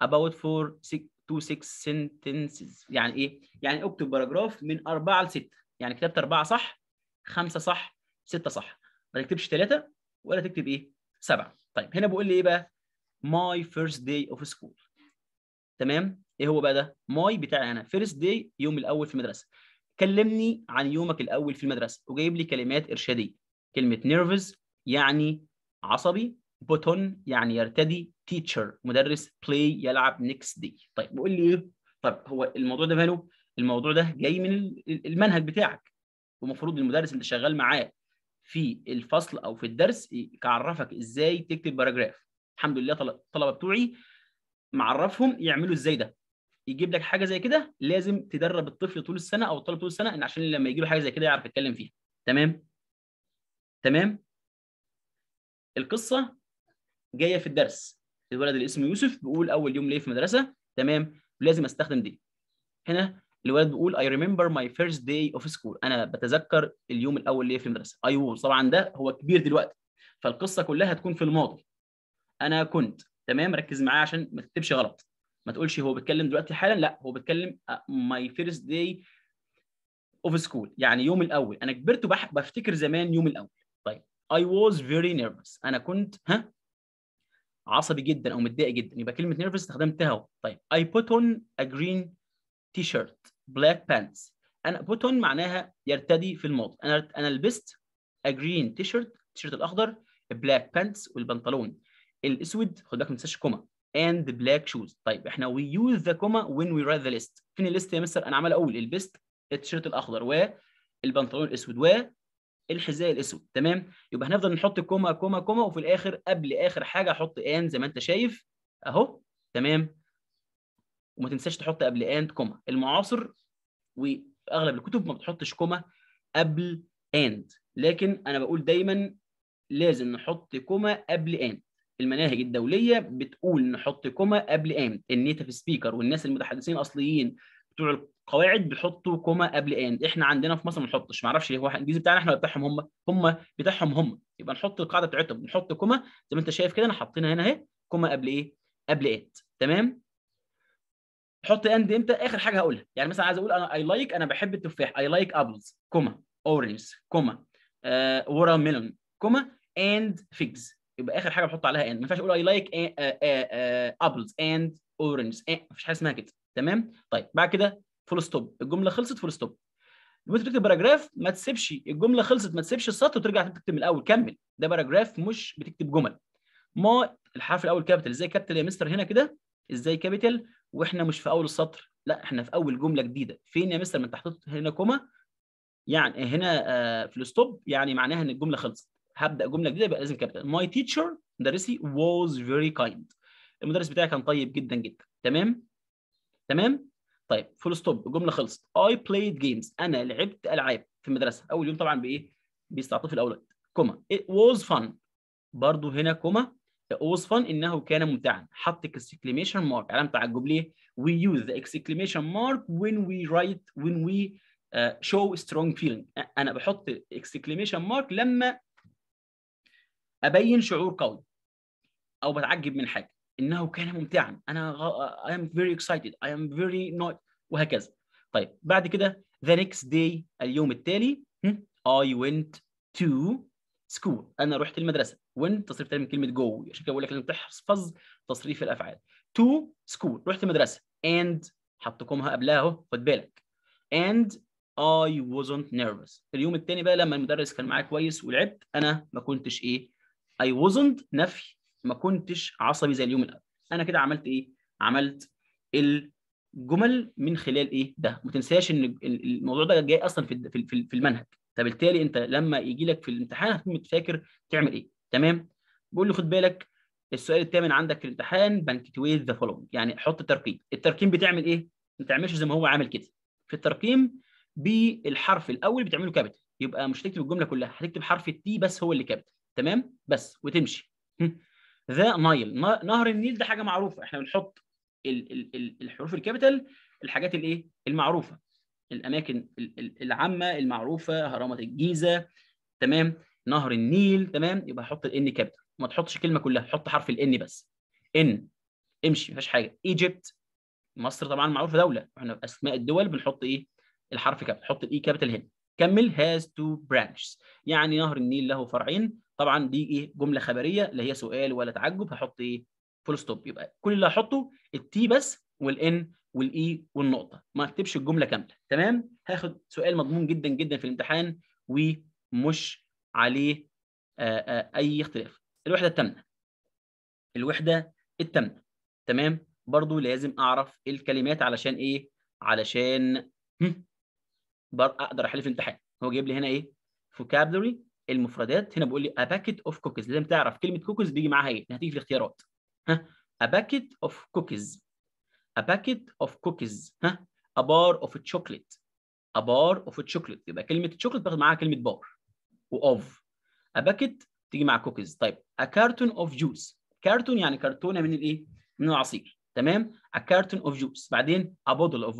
about four six to six sentences يعني ايه؟ يعني اكتب باراجراف من اربعه لسته يعني كتبت اربعه صح خمسه صح سته صح ما تكتبش ثلاثه ولا تكتب ايه؟ سبعه طيب هنا بيقول لي ايه بقى؟ my first day of school تمام؟ ايه هو بقى ده؟ ماي بتاعي انا فيرست داي يوم الاول في المدرسه كلمني عن يومك الاول في المدرسه وجايب لي كلمات ارشاديه كلمه نيرفز يعني عصبي بوتون يعني يرتدي تيتشر مدرس بلاي يلعب نيكست دي طيب بيقول لي ايه طب هو الموضوع ده ماله الموضوع ده جاي من المنهج بتاعك ومفروض المدرس اللي شغال معاه في الفصل او في الدرس يعرفك ازاي تكتب باراجراف الحمد لله الطلبه بتوعي معرفهم يعملوا ازاي ده يجيب لك حاجه زي كده لازم تدرب الطفل طول السنه او الطالب طول السنه ان عشان لما يجي له حاجه زي كده يعرف يتكلم فيها تمام تمام القصه جايه في الدرس الولد اللي اسمه يوسف بيقول اول يوم ليه في المدرسه تمام ولازم استخدم دي هنا الولد بيقول I remember my first day of school انا بتذكر اليوم الاول ليا في المدرسه اي أيوه، was طبعا ده هو كبير دلوقتي فالقصه كلها هتكون في الماضي انا كنت تمام ركز معايا عشان ما تكتبش غلط ما تقولش هو بيتكلم دلوقتي حالا لا هو بيتكلم my first day of school يعني يوم الاول انا كبرت بفتكر زمان يوم الاول طيب I was very nervous انا كنت ها عصبي جدا او متضايق جدا يبقى كلمه نيرفس استخدمتها اهو طيب اي بوت اون ا جرين تي شيرت بلاك بانتس انا بوت اون معناها يرتدي في الماضي انا انا لبست a green t-shirt التيشيرت الاخضر بلاك بانتس والبنطلون الاسود خد بالك ما تنساش كوما اند بلاك شوز طيب احنا وي يوز ذا كوما وين وي رايت ذا ليست فين الليست يا مستر انا عمال اقول البست التيشيرت الاخضر والبنطلون الاسود و الحذاء الاسود تمام يبقى هنفضل نحط كوما كوما كوما وفي الاخر قبل اخر حاجه احط ان زي ما انت شايف اهو تمام وما تنساش تحط قبل ان كوما المعاصر واغلب الكتب ما بتحطش كوما قبل اند لكن انا بقول دايما لازم نحط كوما قبل اند المناهج الدوليه بتقول نحط كوما قبل اند النيتف سبيكر والناس المتحدثين الاصليين بتوع القواعد بيحطوا كوما قبل ان احنا عندنا في مصر ما بنحطش ما اعرفش ليه هو الانجليزي بتاعنا احنا بتاعهم هم هم بتاعهم هم يبقى نحط القاعده بتاعتهم نحط كوما زي ما انت شايف كده انا حاطينها هنا اهي كوما قبل ايه قبل اند تمام حط اند امتى اخر حاجه هقولها يعني مثلا عايز اقول انا اي لايك like انا بحب التفاح اي لايك ابلز كوما اورنجز كوما ورا آه، ميلون كوما اند فيجز يبقى اخر حاجه بحط عليها اند ما ينفعش اقول اي لايك ابلز اند ما مفيش حاجه اسمها كده تمام طيب بعد كده فول ستوب الجمله خلصت فول ستوب وانت بتكتب باراجراف ما تسيبش الجمله خلصت ما تسيبش السطر وترجع تكتب من الاول كمل ده باراجراف مش بتكتب جمل ما الحرف الاول كابيتال ازاي كابيتال يا مستر هنا كده ازاي كابيتال واحنا مش في اول السطر لا احنا في اول جمله جديده فين يا مستر ما انت هنا كوما يعني هنا في آه، الستوب يعني معناها ان الجمله خلصت هبدا جمله جديده يبقى لازم كابيتال ماي تيتشر مدرسي واز فيري كايند المدرس بتاعي كان طيب جدا جدا تمام تمام طيب فول ستوب الجمله خلصت اي بلايد جيمز انا لعبت العاب في المدرسه اول يوم طبعا بايه بيستعطف الاولاد كوما it was fun برضه هنا كوما it was fun انه كان ممتعا حط اكسكليميشن مارك علامه تعجب ليه we use the exclamation mark when we write when we شو uh, show strong feeling انا بحط اكسكليميشن مارك لما ابين شعور قوي او بتعجب من حاجه انه كان ممتعا انا اي ام فيري اكسايتد اي ام فيري نوت وهكذا طيب بعد كده ذا نيكست داي اليوم التالي اي ونت تو سكول انا رحت المدرسه وين تصريف تاني من كلمه جو عشان كده بقول لك لازم تحفظ تصريف الافعال تو سكول رحت المدرسه اند حط كومها قبلها اهو خد بالك اند اي wasn't nervous اليوم التاني بقى لما المدرس كان معايا كويس ولعبت انا ما كنتش ايه اي wasn't نفي ما كنتش عصبي زي اليوم الاول انا كده عملت ايه عملت الجمل من خلال ايه ده ما تنساش ان الموضوع ده جاي اصلا في في المنهج فبالتالي انت لما يجي لك في الامتحان هتكون متفاكر تعمل ايه تمام بقول له خد بالك السؤال الثامن عندك في الامتحان بانكتويت ذا فولون يعني حط ترقيم الترقيم بتعمل ايه ما تعملش زي ما هو عامل كده في الترقيم بالحرف الاول بتعمله كابيتال يبقى مش هتكتب الجمله كلها هتكتب حرف التي بس هو اللي كابيتال تمام بس وتمشي ذا نايل نهر النيل ده حاجه معروفه احنا بنحط الحروف الكابيتال الحاجات الايه المعروفه الاماكن العامه المعروفه هرمه الجيزه تمام نهر النيل تمام يبقى هحط الان كابيتال ما تحطش كلمه كلها حط حرف الان بس ان امشي ما فيهاش حاجه ايجيبت مصر طبعا معروفه دوله احنا اسماء الدول بنحط ايه الحرف كابيتال حط الاي كابيتال e هنا كمل هاز تو برانشز يعني نهر النيل له فرعين طبعا دي ايه جمله خبريه لا هي سؤال ولا تعجب هحط ايه فول ستوب يبقى كل اللي هحطه التي بس والان والاي e والنقطه ما اكتبش الجمله كامله تمام هاخد سؤال مضمون جدا جدا في الامتحان ومش عليه آآ آه، آآ آه، اي اختلاف الوحده الثامنه الوحده الثامنه تمام برضو لازم اعرف الكلمات علشان ايه علشان اقدر احل في الامتحان هو جايب لي هنا ايه فوكابلري المفردات هنا بيقول لي باكيت اوف كوكيز لازم تعرف كلمه كوكيز بيجي معاها ايه هتيجي في الاختيارات ها باكيت اوف كوكيز باكيت اوف كوكيز ها بار اوف تشوكليت بار اوف تشوكليت يبقى كلمه الشوكليت باخد معاها كلمه بار واوف باكيت تيجي مع كوكيز طيب اكارتون اوف جوس كارتون يعني كرتونه من الايه من العصير تمام اكارتون اوف جوس بعدين of اوف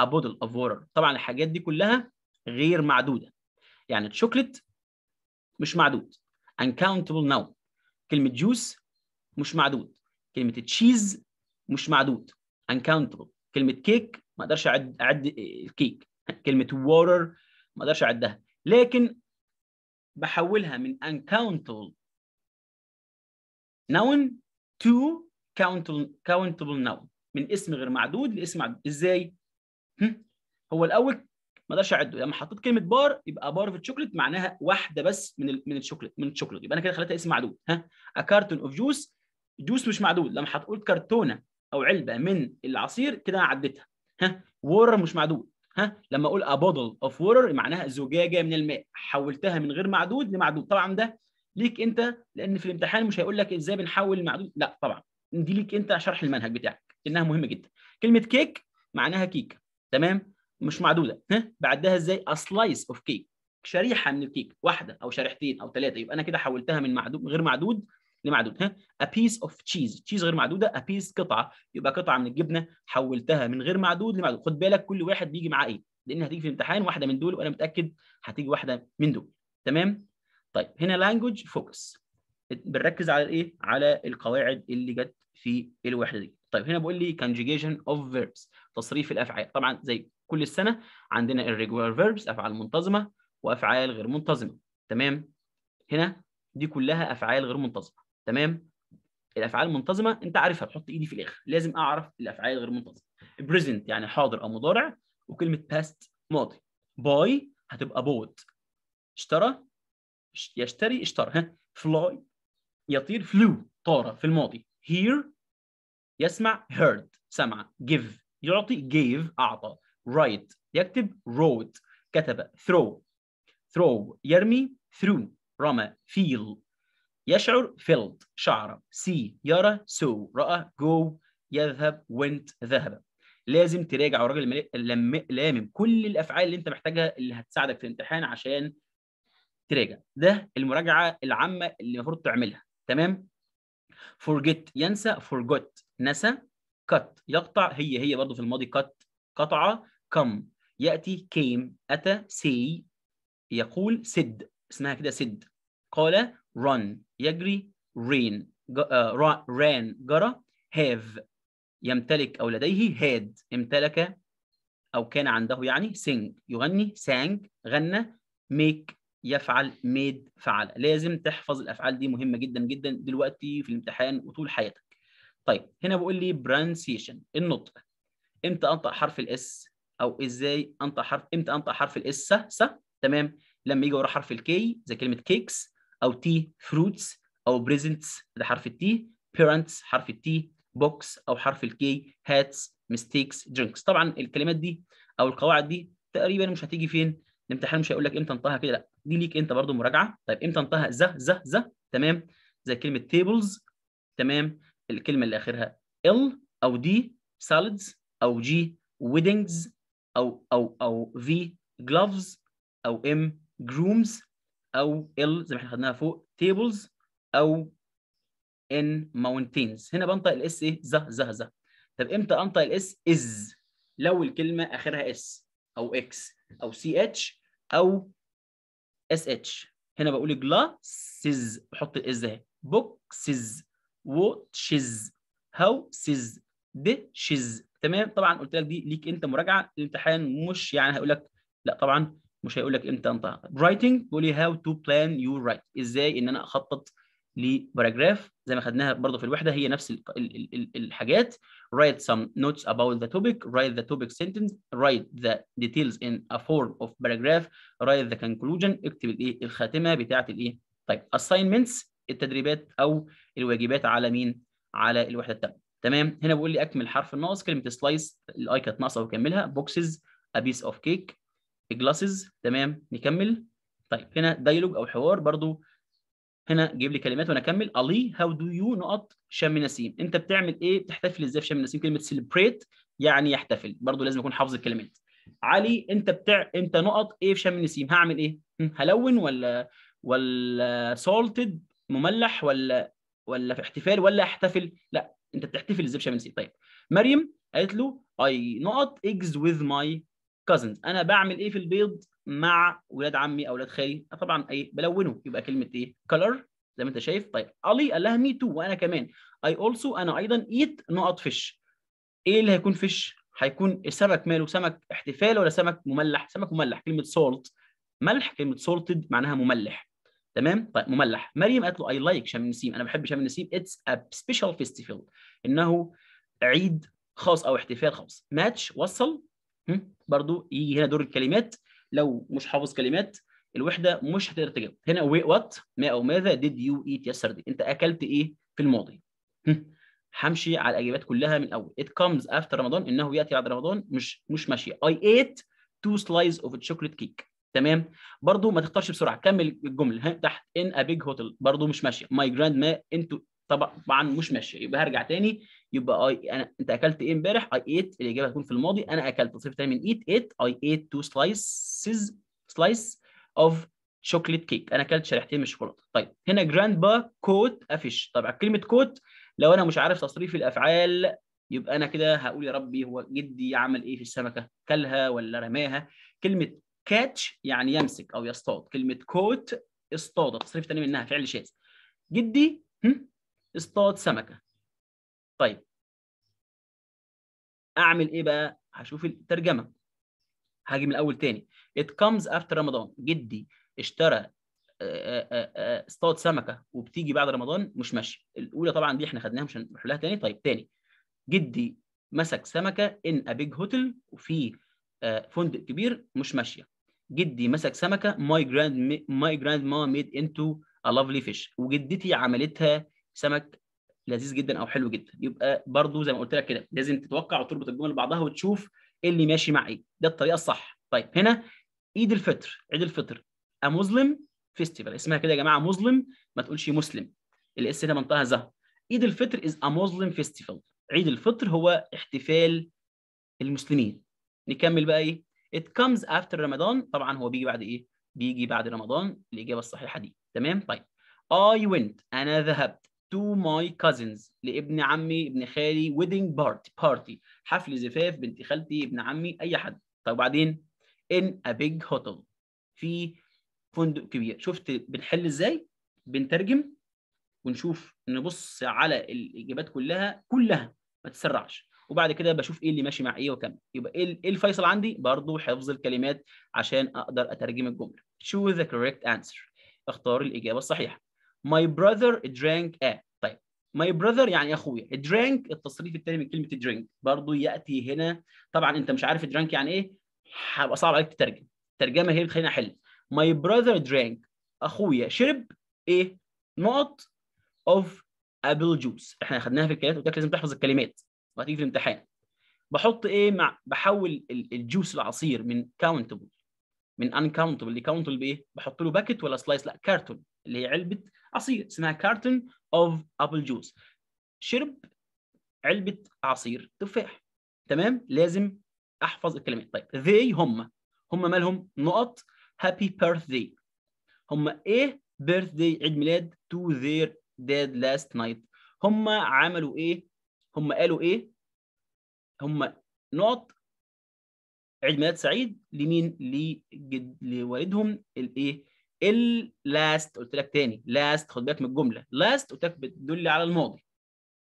a bottle اوف water طبعا الحاجات دي كلها غير معدوده يعني الشوكليت مش معدود uncountable now كلمة juice مش معدود كلمة تشيز مش معدود uncountable كلمة كيك ما اقدرش اعد اعد الكيك كلمة water ما اقدرش اعدها لكن بحولها من uncountable noun to countable countable noun من اسم غير معدود لاسم معدود ازاي؟ هو الاول ما اقدرش اعده لما حطيت كلمه بار يبقى بار في الشوكليت معناها واحده بس من ال... من الشوكليت من الشوكليت يبقى انا كده خليتها اسم معدود ها ا كارتون اوف جوس جوس مش معدود لما هتقول كرتونه او علبه من العصير كده انا عديتها ها وورر مش معدود ها لما اقول ا بودل اوف وورر معناها زجاجه من الماء حولتها من غير معدود لمعدود طبعا ده ليك انت لان في الامتحان مش هيقول لك ازاي بنحول المعدود لا طبعا دي ليك انت شرح المنهج بتاعك انها مهمه جدا كلمه كيك معناها كيك تمام مش معدوده ها بعدها ازاي اسلايس اوف كيك شريحه من الكيك واحده او شريحتين او ثلاثه يبقى انا كده حولتها من معدود غير معدود لمعدود ها a piece of cheese تشيز غير معدوده a piece قطعه يبقى قطعه من الجبنه حولتها من غير معدود لمعدود خد بالك كل واحد بيجي معاه ايه لان هتيجي في الامتحان واحده من دول وانا متاكد هتيجي واحده من دول تمام طيب هنا لانجوج فوكس بنركز على الايه على القواعد اللي جت في الوحده دي طيب هنا بقول لي conjugation of verbs تصريف الافعال طبعا زي كل السنه عندنا irregular verbs افعال منتظمه وافعال غير منتظمه تمام هنا دي كلها افعال غير منتظمه تمام الافعال المنتظمه انت عارفها بحط ايدي في الاخر لازم اعرف الافعال غير منتظمه present يعني حاضر او مضارع وكلمه past ماضي buy هتبقى bought اشترى يشتري اشترى ها fly يطير flew طار في الماضي hear يسمع heard سمع give يعطي gave أعطى write يكتب wrote كتب throw throw يرمي through رمى feel يشعر felt شعر see يرى saw رأى go يذهب went ذهب لازم تراجع وراجل لامم كل الافعال اللي انت محتاجها اللي هتساعدك في الامتحان عشان تراجع ده المراجعه العامه اللي المفروض تعملها تمام forget ينسى forgot نسى cut يقطع هي هي برضه في الماضي cut قطع كم يأتي كيم أتى سي يقول سد اسمها كده سد قال رن يجري رين ران آه، جرى هاف يمتلك أو لديه هاد امتلك أو كان عنده يعني سينج يغني سانج غنى ميك يفعل ميد فعل لازم تحفظ الأفعال دي مهمة جدا جدا دلوقتي في الامتحان وطول حياتك طيب هنا بقول لي برانسيشن النطق امتى انطق حرف الاس او ازاي انطق حرف امتى انطق حرف الاس س تمام لما يجي ورا حرف الكي زي كلمه كيكس او تي فروتس او بريزنتس ده حرف التي بيرنتس حرف التي بوكس او حرف الكي هاتس ميستيكس درينكس طبعا الكلمات دي او القواعد دي تقريبا مش هتيجي فين الامتحان مش هيقول لك امتى انطقها كده لا دي ليك انت برضو مراجعه طيب امتى انطقها ز ز ز تمام زي كلمه تيبلز تمام الكلمه اللي اخرها ال او دي سالدز او جي ويدنجز او او او في جلوفز او ام جرومز او ال زي ما احنا خدناها فوق تيبلز او ان ماونتينز هنا بنطق الاس ايه ز ز ز طب امتى انطق الاس از لو الكلمه اخرها اس او اكس او سي اتش او اس اتش هنا بقول جلاسز بحط الاس اهي بوكسز ووتشز هاوسز dishes تمام طبعا قلت لك دي ليك انت مراجعه الامتحان مش يعني هيقول لك لا طبعا مش هيقول لك امتى انت رايتنج بيقول لي هاو تو بلان يو رايت ازاي ان انا اخطط لباراجراف زي ما خدناها برضه في الوحده هي نفس الحاجات رايت سم نوتس اباوت ذا توبيك رايت ذا توبيك سنتنس رايت ذا ديتيلز ان ا فورم اوف باراجراف رايت ذا كونكلوجن اكتب الايه الخاتمه بتاعه الايه طيب اساينمنتس التدريبات او الواجبات على مين على الوحده الثانيه تمام هنا بيقول لي اكمل حرف الناقص كلمه سلايس الاي كانت ناقصه وكملها بوكسز ا بيس اوف كيك جلاسز تمام نكمل طيب هنا دايلوج او حوار برضو هنا جيب لي كلمات وانا اكمل الي هاو دو يو نقط شم نسيم انت بتعمل ايه بتحتفل ازاي في شم نسيم كلمه سيلبريت يعني يحتفل برضو لازم اكون حافظ الكلمات علي انت بتاع انت نقط ايه في شم نسيم هعمل ايه هلون ولا ولا سولتد مملح ولا ولا في احتفال ولا احتفل لا انت بتحتفل ازاي بشمال سي طيب مريم قالت له اي نقط ايجز وذ ماي كازنز انا بعمل ايه في البيض مع ولاد عمي او ولاد خالي طبعا اي بلونه يبقى كلمه ايه كلر زي ما انت شايف طيب علي قال لها مي تو وانا كمان اي اولسو انا ايضا ايت نقط فيش ايه اللي هيكون فيش هيكون السمك ماله سمك احتفال ولا سمك مملح سمك مملح كلمه سولت ملح كلمه سولتد معناها مملح تمام طيب مملح مريم قالت له اي لايك شم النسيم انا بحب شم النسيم اتس ا سبيشال فيستيفال انه عيد خاص او احتفال خاص ماتش وصل برضو يجي هنا دور الكلمات لو مش حافظ كلمات الوحده مش هتقدر تجاوب هنا وات ما او ماذا ديد يو ايت يسترداي انت اكلت ايه في الماضي همشي على الاجابات كلها من الاول ات comes افتر رمضان انه ياتي بعد رمضان مش مش ماشيه اي ايت تو سلايز اوف تشوكليت كيك تمام برضو ما تختارش بسرعه كمل الجمله تحت ان ا بيج هوتل برضو مش ماشيه ماي جراند ما انتو طبعا مش ماشيه يبقى هرجع تاني يبقى اي انا انت اكلت ايه امبارح اي ايت الاجابه هتكون في الماضي انا اكلت صفر تاني من ايت ايت اي ايت تو سلايسز سلايس اوف شوكليت كيك انا اكلت شريحتين من الشوكولاته طيب هنا جراند با كوت افيش طبعا كلمه كوت لو انا مش عارف تصريف الافعال يبقى انا كده هقول يا ربي هو جدي عمل ايه في السمكه كلها ولا رماها كلمه كاتش يعني يمسك او يصطاد كلمه كوت اصطاد تصريف تاني منها فعل شاذ جدي اصطاد سمكه طيب اعمل ايه بقى هشوف الترجمه هاجي من الاول تاني ات كمز افتر رمضان جدي اشترى آه، آه، آه، اصطاد سمكه وبتيجي بعد رمضان مش ماشي الاولى طبعا دي احنا خدناها مش هنروح لها تاني طيب تاني جدي مسك سمكه ان ا بيج هوتل وفي آه، فندق كبير مش ماشيه جدي مسك سمكه ماي جراند ماي جراند ما ميد انتو ا لافلي فيش وجدتي عملتها سمك لذيذ جدا او حلو جدا يبقى برضو زي ما قلت لك كده لازم تتوقع وتربط الجمل ببعضها وتشوف ايه اللي ماشي مع ايه ده الطريقه الصح طيب هنا عيد الفطر عيد الفطر ا مسلم فيستيفال اسمها كده يا جماعه مسلم ما تقولش مسلم الاس هنا منطقه زه عيد الفطر از ا مسلم فيستيفال عيد الفطر هو احتفال المسلمين نكمل بقى ايه it comes after رمضان طبعا هو بيجي بعد ايه بيجي بعد رمضان الاجابه الصحيحه دي تمام طيب I went انا ذهبت to my cousins لابن عمي ابن خالي wedding party party حفل زفاف بنت خالتي ابن عمي اي حد طب وبعدين in a big hotel في فندق كبير شفت بنحل ازاي بنترجم ونشوف نبص على الاجابات كلها كلها ما تسرعش وبعد كده بشوف ايه اللي ماشي مع ايه واكمل يبقى إيه, ايه الفيصل عندي برضو حفظ الكلمات عشان اقدر اترجم الجمله choose the correct answer اختار الاجابه الصحيحه my brother drank a طيب my brother يعني اخويا drank التصريف الثاني من كلمه drink برضو ياتي هنا طبعا انت مش عارف drink يعني ايه هيبقى صعب عليك تترجم الترجمه هي اللي بتخليني احل my brother drank اخويا شرب ايه نقط of apple juice احنا خدناها في الكلمات قلت لك لازم تحفظ الكلمات وهتيجي في الامتحان بحط ايه مع بحول الجوس العصير من كاونتبل من ان كاونتبل لكاونتبل بايه؟ بحط له باكت ولا سلايس لا كارتون اللي هي علبه عصير اسمها كارتون اوف ابل جوس شرب علبه عصير تفاح تمام لازم احفظ الكلمات طيب they هم هم مالهم نقط بيرث داي هم ايه داي عيد ميلاد تو ذير داد لاست نايت هم عملوا ايه هم قالوا ايه هم نقط عيد ميلاد سعيد لمين لجد لوالدهم الايه اللاست قلت لك تاني لاست خد بالك من الجمله لاست قلت لك بتدل على الماضي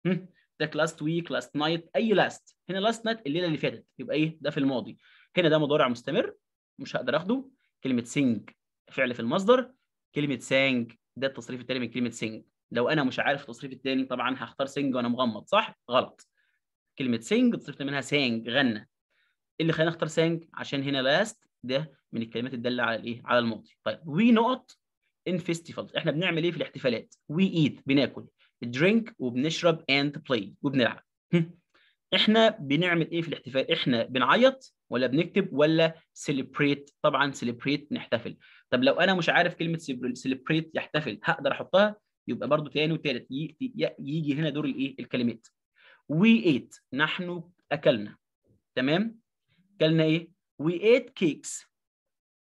قلت لك لاست ويك لاست نايت اي لاست هنا لاست نايت الليله اللي فاتت يبقى ايه ده في الماضي هنا ده مضارع مستمر مش هقدر اخده كلمه سينج فعل في المصدر كلمه سانج ده التصريف التالي من كلمه سينج لو انا مش عارف التصريف الثاني طبعا هختار سينج وانا مغمض صح غلط كلمه سينج تصرفنا منها سانج غنى إيه اللي خلينا اختار سانج عشان هنا لاست ده من الكلمات الداله على الايه على الماضي طيب وي نقط ان فيستيفالز احنا بنعمل ايه في الاحتفالات وي ايت بناكل درينك وبنشرب اند بلاي وبنلعب احنا بنعمل ايه في الاحتفال احنا بنعيط ولا بنكتب ولا سيلبريت طبعا سيلبريت نحتفل طب لو انا مش عارف كلمه سيلبريت يحتفل هقدر احطها يبقى برضو تاني وتالت يجي هنا دور الايه الكلمات وي ايت نحن اكلنا تمام اكلنا ايه وي ايت كيكس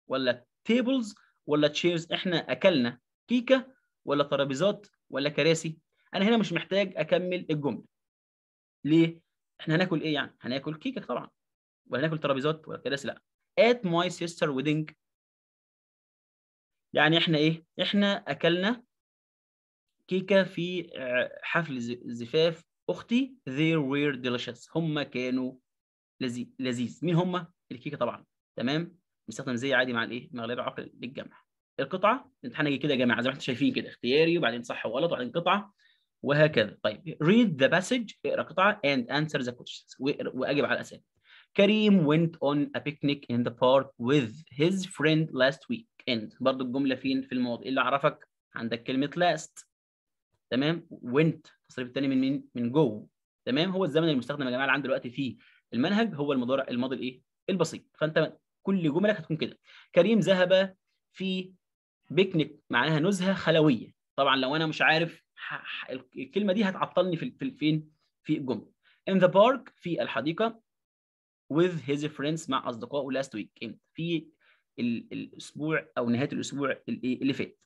ولا تيبلز ولا تشيرز احنا اكلنا كيكه ولا ترابيزات ولا كراسي انا هنا مش محتاج اكمل الجمله ليه احنا هناكل ايه يعني هناكل كيكه طبعا ولا هناكل ترابيزات ولا كراسي لا ات ماي سيستر ويدنج يعني احنا ايه احنا اكلنا كيكه في آه، حفل زفاف اختي they were delicious هم كانوا لذيذ لذيذ مين هم الكيكه طبعا تمام بنستخدم زي عادي مع الايه مع غلاب عقل للجمع القطعه الامتحان هيجي كده يا جماعه زي ما انتم شايفين كده اختياري وبعدين صح وغلط وبعدين قطعه وهكذا طيب read the passage اقرا قطعه and answer the questions واجب على الاسئله كريم went on a picnic in the park with his friend last week and برضه الجمله فين في الماضي اللي عرفك عندك كلمه last تمام وانت التصريف الثاني من مين من جوه تمام هو الزمن المستخدم يا جماعه اللي عندي دلوقتي في المنهج هو المضارع الماضي الايه البسيط فانت كل جملك هتكون كده كريم ذهب في بيكنيك معناها نزهه خلويه طبعا لو انا مش عارف الكلمه دي هتعطلني في فين في الجمله in the park في الحديقه with his friends مع اصدقائه last week في الاسبوع او نهايه الاسبوع إيه اللي فات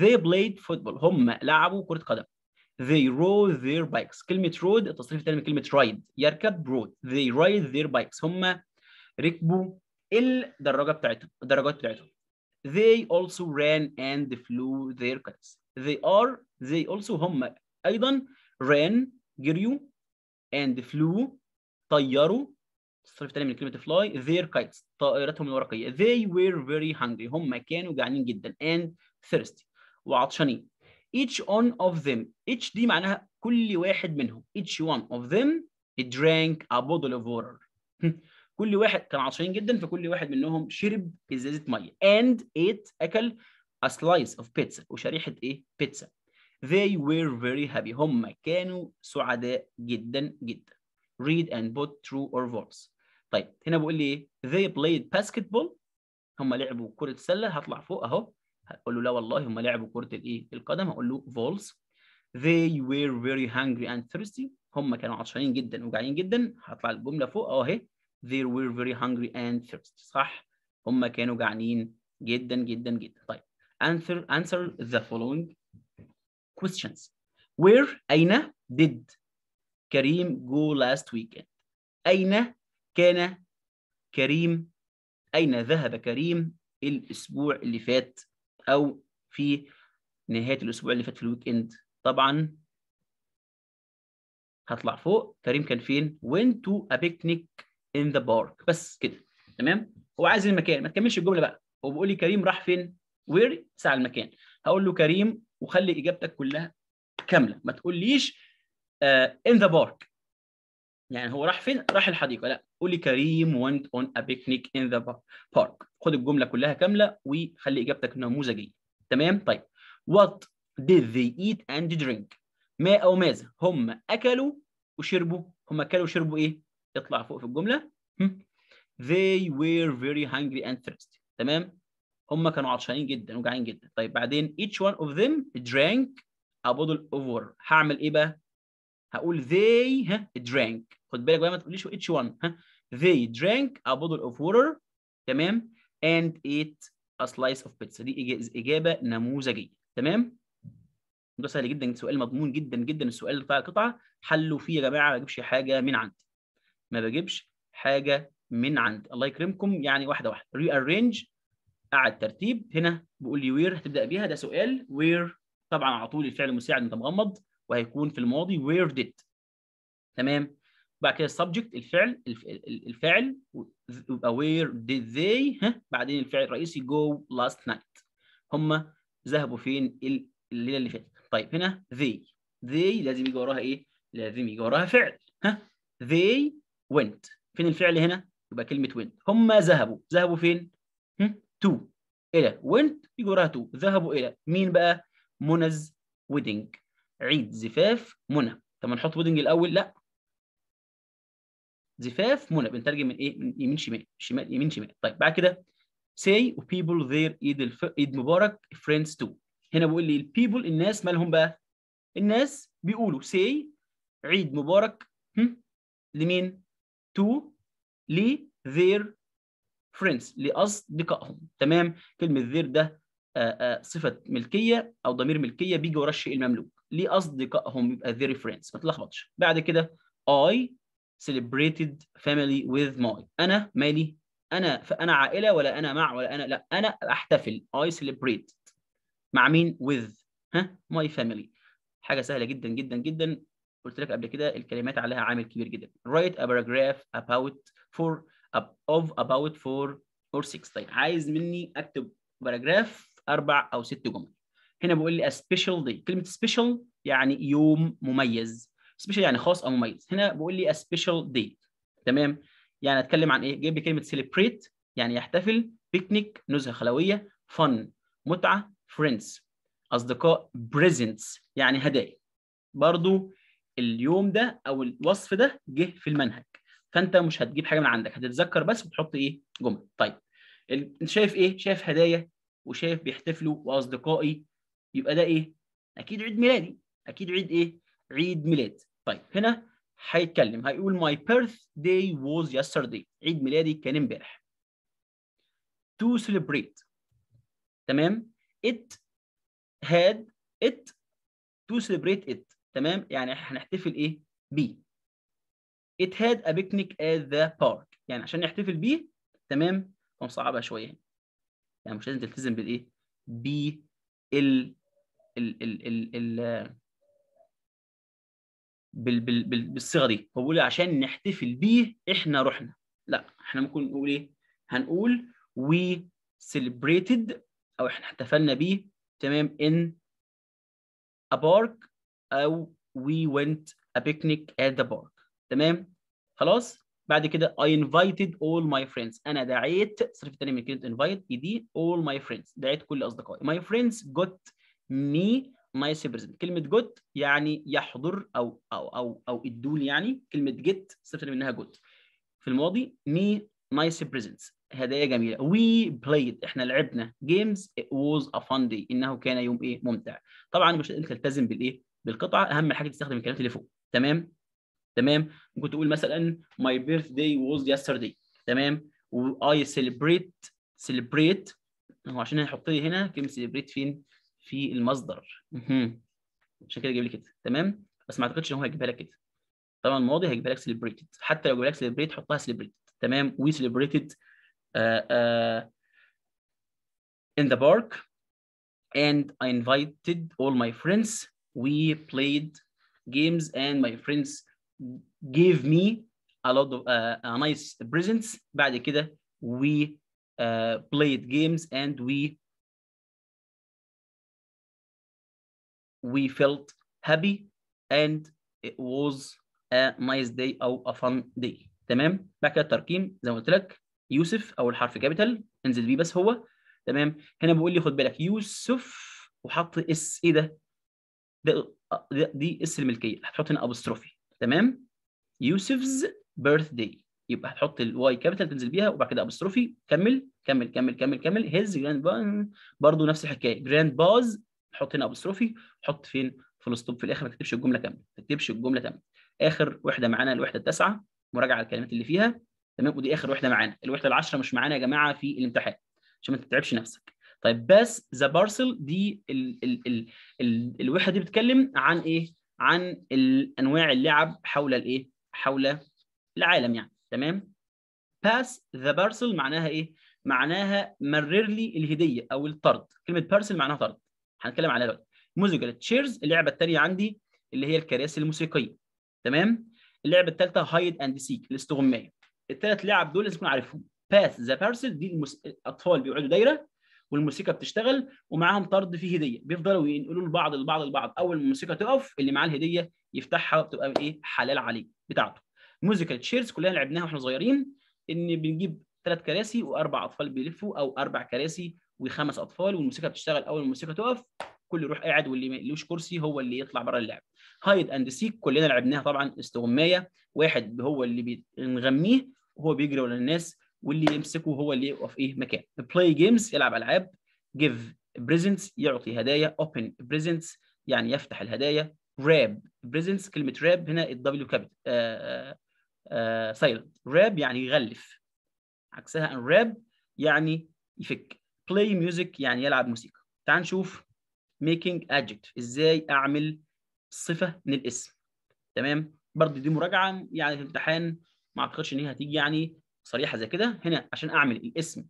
they played football هم لعبوا كرة قدم they rode their bikes كلمة rode التصريف الثاني من كلمة ride يركب rode they ride their bikes هم ركبوا الدراجة بتاعتهم الدراجات بتاعتهم they also ran and flew their kites they are they also هم أيضا ran جريوا and flew طيروا التصريف الثاني من كلمة fly their kites طائرتهم الورقية they were very hungry هم كانوا جعانين جدا and thirsty وعطشانين each one of them each دي معناها كل واحد منهم each one of them drank a bottle of water كل واحد كان عطشانين جدا فكل واحد منهم شرب ازازه ميه and ate اكل a slice of pizza وشريحه ايه بيتزا they were very happy هم كانوا سعداء جدا جدا read and put true or false طيب هنا بقول لي ايه they played basketball هم لعبوا كرة سلة هطلع فوق اهو هقول له لا والله هم لعبوا كرة الايه القدم هقول له فولز they were very hungry and thirsty هم كانوا عطشانين جدا وجعانين جدا هطلع الجملة فوق اهي they were very hungry and thirsty صح هم كانوا جعانين جدا جدا جدا طيب answer answer the following questions where أين did كريم go last weekend أين كان كريم أين ذهب كريم الأسبوع اللي فات او في نهايه الاسبوع اللي فات في الويك اند طبعا هطلع فوق كريم كان فين went to a picnic in the park بس كده تمام هو عايز المكان ما تكملش الجمله بقى هو بيقول لي كريم راح فين وير ساعه المكان هقول له كريم وخلي اجابتك كلها كامله ما تقوليش ان ذا بارك يعني هو راح فين راح الحديقه لا كريم went on a picnic in the park خد الجمله كلها كامله وخلي اجابتك نموذجيه تمام طيب what did they eat and drink ما او ماذا هم اكلوا وشربوا هم اكلوا وشربوا ايه اطلع فوق في الجمله they were very hungry and thirsty تمام هم كانوا عطشانين جدا وجعانين جدا طيب بعدين each one of them drank a bottle of water هعمل ايه بقى هقول they ها drank خد بالك بقى ما تقوليش each one ها they drank a bottle of water تمام and ate a slice of pizza دي إجابة نموذجية تمام ده سهل جدا سؤال مضمون جدا جدا السؤال بتاع القطعة حلوا فيه يا جماعة ما بجيبش حاجة من عندي ما بجيبش حاجة من عندي الله يكرمكم يعني واحدة واحدة rearrange قعد ترتيب هنا بيقول لي وير هتبدأ بيها ده سؤال وير طبعا على طول الفعل المساعد انت مغمض وهيكون في الماضي وير did تمام بعد كده السبجكت الفعل الفعل يبقى وير did they ها بعدين الفعل الرئيسي go last night هم ذهبوا فين الليله اللي فاتت طيب هنا they they لازم يجي وراها ايه لازم يجي وراها فعل ها they went فين الفعل هنا يبقى كلمه went هم ذهبوا ذهبوا فين تو الى ونت يجي وراها تو ذهبوا الى مين بقى منز ويدنج عيد زفاف منى طب نحط ويدنج الاول لا زفاف منى بنترجم من ايه من يمين شمال شمال يمين شمال طيب بعد كده say people there عيد الف... عيد مبارك friends too هنا بيقول لي people الناس مالهم بقى الناس بيقولوا say عيد مبارك هم؟ لمين to لي their friends لاصدقائهم تمام كلمه their ده آه، آه، صفه ملكيه او ضمير ملكيه بيجي ورا الشيء المملوك لاصدقائهم يبقى their friends ما تلخبطش بعد كده I celebrated family with my انا مالي انا فانا عائله ولا انا مع ولا انا لا انا احتفل I celebrate مع مين with ها my family حاجه سهله جدا جدا جدا قلت لك قبل كده الكلمات عليها عامل كبير جدا write a paragraph about for of about four or six طيب عايز مني اكتب باراجراف اربع او ست جمل هنا بيقول لي a special day كلمه special يعني يوم مميز سبيشال يعني خاص او مميز هنا بيقول لي سبيشال special تمام يعني اتكلم عن ايه جايب لي كلمه سيليبريت يعني يحتفل بيكنيك نزهه خلويه فن متعه فريندز اصدقاء بريزنتس يعني هدايا برضو اليوم ده او الوصف ده جه في المنهج فانت مش هتجيب حاجه من عندك هتتذكر بس وتحط ايه جمله طيب انت شايف ايه شايف هدايا وشايف بيحتفلوا واصدقائي يبقى ده ايه اكيد عيد ميلادي اكيد عيد ايه عيد ميلاد طيب هنا هيتكلم هيقول my birthday was yesterday عيد ميلادي كان امبارح to celebrate تمام it had it to celebrate it تمام يعني هنحتفل ايه بيه it had a picnic at the park يعني عشان نحتفل بيه تمام صعبة شويه يعني مش لازم تلتزم بالايه بال ال ال ال ال, ال بال بال بال بالصيغه دي هو بيقول عشان نحتفل بيه احنا رحنا لا احنا ممكن نقول ايه هنقول وي سيلبريتد او احنا احتفلنا بيه تمام in a park او وي ونت ا بيكنيك ات ذا بارك تمام خلاص بعد كده I invited all my friends أنا دعيت صرف تاني من كلمة invite دي all my friends دعيت كل أصدقائي my friends got me نايس بريزنت كلمه جود يعني يحضر او او او او ادوني يعني كلمه جيت صفر منها جود في الماضي مي نايس بريزنت هدايا جميله وي بلايد احنا لعبنا جيمز ات ووز ا فان دي انه كان يوم ايه ممتع طبعا مش لازم تلتزم بالايه بالقطعه اهم حاجه تستخدم الكلمات اللي فوق تمام تمام ممكن تقول مثلا ماي بيرث داي واز يسترداي تمام واي سيلبريت سيلبريت هو عشان هيحط لي هنا كلمه سيلبريت فين في المصدر عشان كده جايب لي كده تمام بس ما اعتقدش ان هو هيجيبها لك كده طبعا الماضي هيجيبها لك سليبريتد حتى لو جايب لك سليبريت حطها سليبريتد تمام وي سليبريتد uh, uh, in the park and I invited all my friends. We played games and my friends gave me a lot of uh, a nice presents. بعد كده we uh, played games and we we felt happy and it was a nice day او a fun day تمام بعد كده الترقيم زي ما قلت لك يوسف اول حرف كابيتال انزل بيه بس هو تمام هنا بيقول لي خد بالك يوسف وحط اس ايه ده ده دي اس الملكيه هتحط هنا ابوستروفي تمام يوسفز بيرث داي يبقى هتحط الواي كابيتال تنزل بيها وبعد كده ابوستروفي كمل كمل كمل كمل كمل هيز جراند برضه نفس الحكايه جراند باز حط هنا ابوستروفي حط فين فول ستوب في الاخر ما تكتبش الجمله كامله ما تكتبش الجمله كامله اخر وحده معانا الوحده التاسعه مراجعه الكلمات اللي فيها تمام ودي اخر وحده معانا الوحده العشره مش معانا يا جماعه في الامتحان عشان ما تتعبش نفسك طيب بس ذا بارسل دي ال ال ال ال الوحده دي بتتكلم عن ايه عن انواع اللعب حول الايه حول العالم يعني تمام باس ذا بارسل معناها ايه معناها مرر لي الهديه او الطرد كلمه بارسل معناها طرد هنتكلم عليها دلوقتي موزيكال تشيرز اللعبه الثانيه عندي اللي هي الكراسي الموسيقيه تمام اللعبه الثالثه هايد اند سيك الاستغمايه الثلاث لعب دول لازم تكون عارفهم باث ذا بارسل دي المس... الاطفال بيقعدوا دايره والموسيقى بتشتغل ومعاهم طرد فيه هديه بيفضلوا ينقلوا لبعض لبعض لبعض اول ما الموسيقى تقف اللي معاه الهديه يفتحها وبتبقى ايه حلال عليه بتاعته موزيكال تشيرز كلنا لعبناها واحنا صغيرين ان بنجيب ثلاث كراسي واربع اطفال بيلفوا او اربع كراسي وخمس اطفال والموسيقى بتشتغل اول ما الموسيقى تقف كله يروح قاعد واللي ما لوش كرسي هو اللي يطلع بره اللعب هايد اند سيك كلنا لعبناها طبعا استغمايه واحد هو اللي بنغميه وهو بيجري ورا الناس واللي يمسكه هو اللي يقف ايه مكان بلاي جيمز يلعب العاب جيف بريزنتس يعطي هدايا اوبن بريزنتس يعني يفتح الهدايا راب بريزنتس كلمه راب هنا الدبليو كابيتال سايلنت راب يعني يغلف عكسها ان راب يعني يفك play music يعني يلعب موسيقى تعال نشوف making adjective ازاي اعمل صفه من الاسم تمام برضه دي مراجعه يعني في الامتحان ما اعتقدش ان هي هتيجي يعني صريحه زي كده هنا عشان اعمل الاسم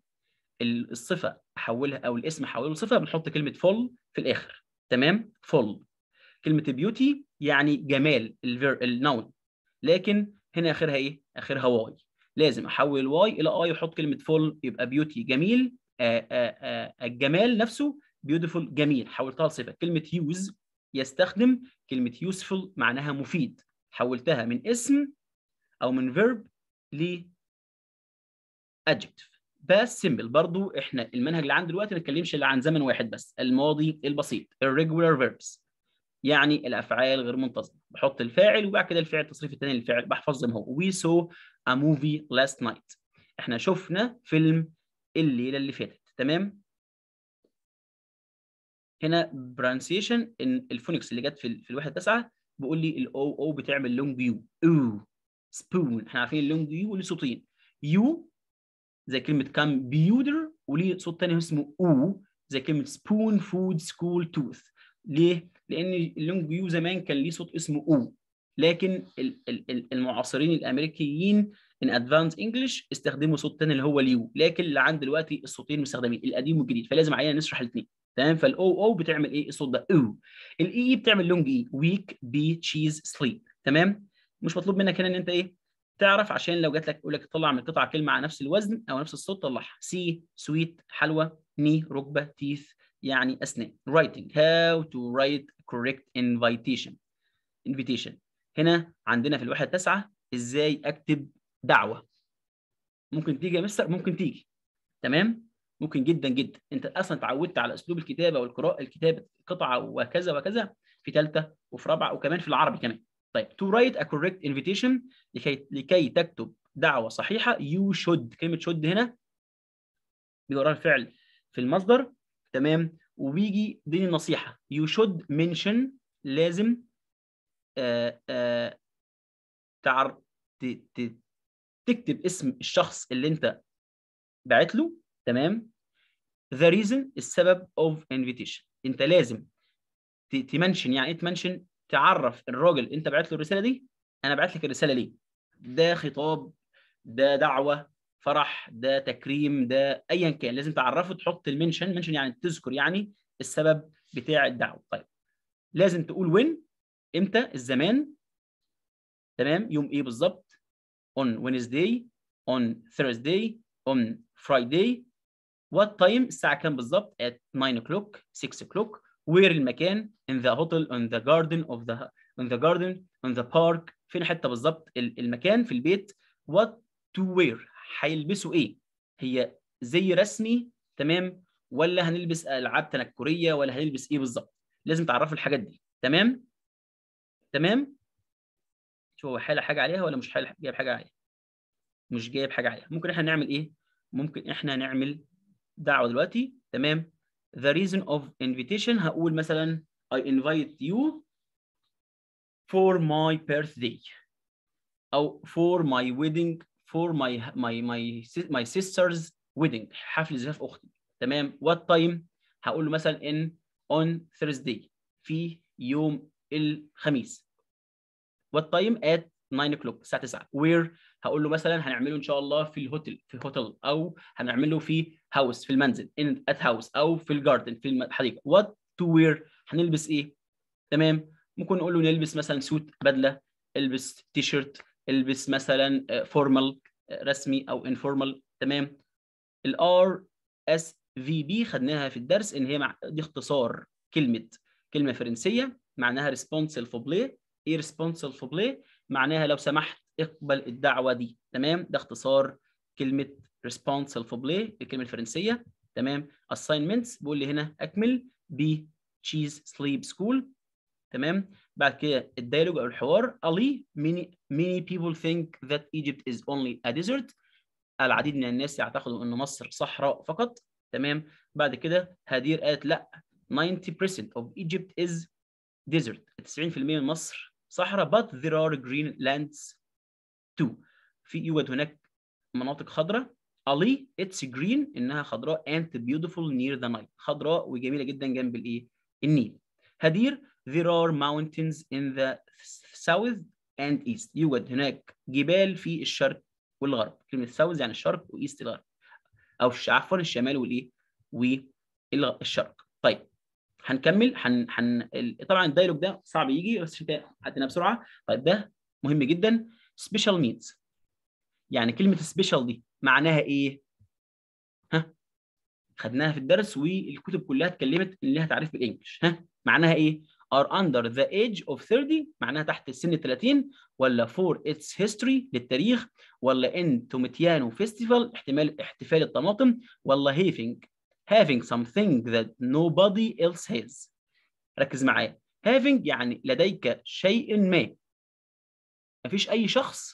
الصفه احولها او الاسم احوله لصفه بنحط كلمه فول في الاخر تمام فول كلمه بيوتي يعني جمال الناون لكن هنا اخرها ايه اخرها واي لازم احول الواي الى اي واحط كلمه فول يبقى بيوتي جميل آه، آه، آه، الجمال نفسه بيوتيفول جميل حولتها لصفه كلمه يوز يستخدم كلمه يوسفول معناها مفيد حولتها من اسم او من فيرب ل adjective بس سيمبل برضو احنا المنهج اللي عندنا دلوقتي ما بنتكلمش الا عن زمن واحد بس الماضي البسيط الريجولار فيربس يعني الافعال غير منتظمه بحط الفاعل وبعد كده الفعل التصريف الثاني للفعل بحفظ زي ما هو وي سو ا موفي لاست نايت احنا شفنا فيلم الليله اللي فاتت تمام هنا برانسيشن ان الفونكس اللي جت في, في الواحد تسعة بيقول لي الاو او بتعمل لونج يو او سبون احنا عارفين اللونج يو ليه صوتين يو زي كلمه كام بيودر وليه صوت ثاني اسمه او زي كلمه سبون فود سكول توث ليه؟ لان اللونج يو زمان كان ليه صوت اسمه او لكن المعاصرين الامريكيين ان ادفانس انجلش استخدموا صوت تاني اللي هو اليو لكن عند دلوقتي الصوتين مستخدمين القديم والجديد فلازم علينا نشرح الاثنين تمام فالاو او بتعمل ايه الصوت ده او الاي اي بتعمل لونج اي ويك بي تشيز سليب تمام مش مطلوب منك هنا ان انت ايه تعرف عشان لو جات لك يقول لك طلع من قطعه كلمه على نفس الوزن او نفس الصوت طلعها سي سويت حلوى ني ركبه تيث يعني اسنان رايتنج هاو تو رايت كوريكت انفيتيشن انفيتيشن هنا عندنا في الوحده التاسعه ازاي اكتب دعوه ممكن تيجي يا مستر ممكن تيجي تمام ممكن جدا جدا انت اصلا اتعودت على اسلوب الكتابه والقراءه الكتابه قطعه وكذا وكذا في ثالثه وفي رابعه وكمان في العربي كمان طيب تو رايت ا كوركت انفيتيشن لكي لكي تكتب دعوه صحيحه يو شود كلمه شود هنا بيبقى الفعل في المصدر تمام وبيجي دي النصيحه يو شود منشن لازم آآ آه، آآ آه، تعر ت ت تكتب اسم الشخص اللي انت بعت له تمام ذا reason السبب اوف انفيتيشن انت لازم تمنشن يعني ايه تمنشن تعرف الراجل انت بعت له الرساله دي انا بعت لك الرساله ليه ده خطاب ده دعوه فرح ده تكريم ده ايا كان لازم تعرفه تحط المنشن منشن يعني تذكر يعني السبب بتاع الدعوه طيب لازم تقول وين امتى الزمان تمام يوم ايه بالظبط on Wednesday on Thursday on Friday what time الساعة كام بالظبط at 9 o'clock 6 o'clock where المكان in the hotel on the garden of the on the garden on the park فين حتة بالظبط المكان في البيت what to wear هيلبسوا ايه هي زي رسمي تمام ولا هنلبس العاب تنكريه ولا هنلبس ايه بالظبط لازم تعرفوا الحاجات دي تمام تمام شوف هو حالة حاجة عليها ولا مش حالة جايب حاجة عليها مش جايب حاجة عليها ممكن احنا نعمل ايه ممكن احنا نعمل دعوة دلوقتي تمام the reason of invitation هقول مثلا I invite you for my birthday او for my wedding for my my my my sister's wedding حفل زفاف اختي تمام what time هقول له مثلا in on Thursday في يوم الخميس وات تايم ات 9 o'clock الساعه 9 وير هقول له مثلا هنعمله ان شاء الله في الهوتيل في هوتيل او هنعمله في هاوس في المنزل ان ات هاوس او في الجاردن في الحديقه وات تو وير هنلبس ايه تمام ممكن نقول له نلبس مثلا سوت بدله البس تي شيرت البس مثلا فورمال آه، آه، رسمي او انفورمال تمام الار اس في بي خدناها في الدرس ان هي مع... دي اختصار كلمه كلمه فرنسيه معناها ريسبونسبل بلاي irresponsible play معناها لو سمحت اقبل الدعوه دي تمام ده اختصار كلمه responsible play الكلمه الفرنسيه تمام assignments بيقول لي هنا اكمل ب تشيز سليب سكول تمام بعد كده الديالوج او الحوار الي many many people think that Egypt is only a desert العديد من الناس يعتقدوا ان مصر صحراء فقط تمام بعد كده هدير قالت آية، لا 90% of Egypt is desert 90% من مصر صحراء but there are green lands too في يوجد هناك مناطق خضراء علي اتس green انها خضراء and beautiful near the night خضراء وجميله جدا جنب الايه النيل هدير there are mountains in the south and east يوجد هناك جبال في الشرق والغرب كلمه south يعني الشرق وايست الغرب او عفوا الشمال والايه والشرق طيب هنكمل هن هن طبعا الدايلوج ده صعب يجي بس عشان كده بسرعه طيب ده مهم جدا سبيشال نيدز يعني كلمه سبيشال دي معناها ايه؟ ها خدناها في الدرس والكتب كلها اتكلمت ان ليها تعريف بالانجلش ها معناها ايه؟ are under the age of 30 معناها تحت السن 30 ولا for its history للتاريخ ولا in توميتيانو فيستيفال احتمال احتفال الطماطم ولا هيفنج having something that nobody else has ركز معايا having يعني لديك شيء ما مفيش اي شخص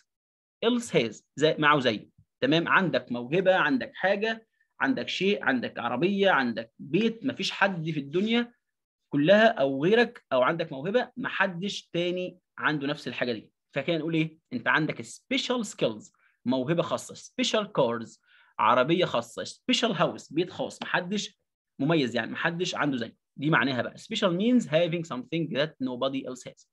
else has زي معه زي تمام عندك موهبه عندك حاجه عندك شيء عندك عربيه عندك بيت مفيش حد في الدنيا كلها او غيرك او عندك موهبه محدش تاني عنده نفس الحاجه دي فكان نقول ايه انت عندك special skills موهبه خاصه special cards عربيه خاصه سبيشال هاوس بيت خاص محدش مميز يعني محدش عنده زي دي معناها بقى سبيشال هافينج سمثينج ذات نو بادي ايلس هاز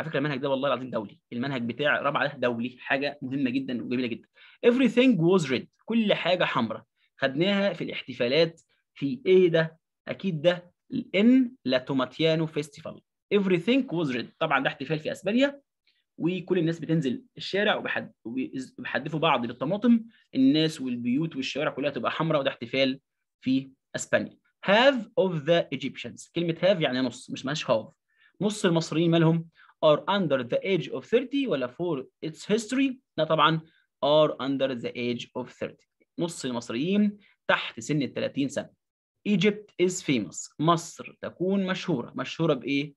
على فكره المنهج ده والله العظيم دولي المنهج بتاع رابعه ده دولي حاجه مهمه جدا وجميله جدا everything was red كل حاجه حمراء خدناها في الاحتفالات في ايه ده اكيد ده الان لاتوماتيانو فيستيفال everything was red طبعا ده احتفال في اسبانيا وكل الناس بتنزل الشارع وبيحدفوا بعض بالطماطم الناس والبيوت والشوارع كلها تبقى حمراء وده احتفال في اسبانيا هاف اوف ذا ايجيبشنز كلمه هاف يعني نص مش مالهاش هاف نص المصريين مالهم ار اندر ذا ايج اوف 30 ولا فور اتس هيستوري لا طبعا ار اندر ذا ايج اوف 30 نص المصريين تحت سن ال 30 سنه Egypt is famous مصر تكون مشهوره مشهوره بايه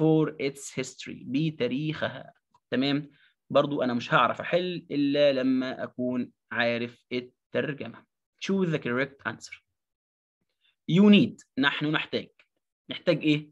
for its history بتاريخها تمام برضو أنا مش هعرف أحل إلا لما أكون عارف الترجمة choose the correct answer you need نحن نحتاج نحتاج إيه؟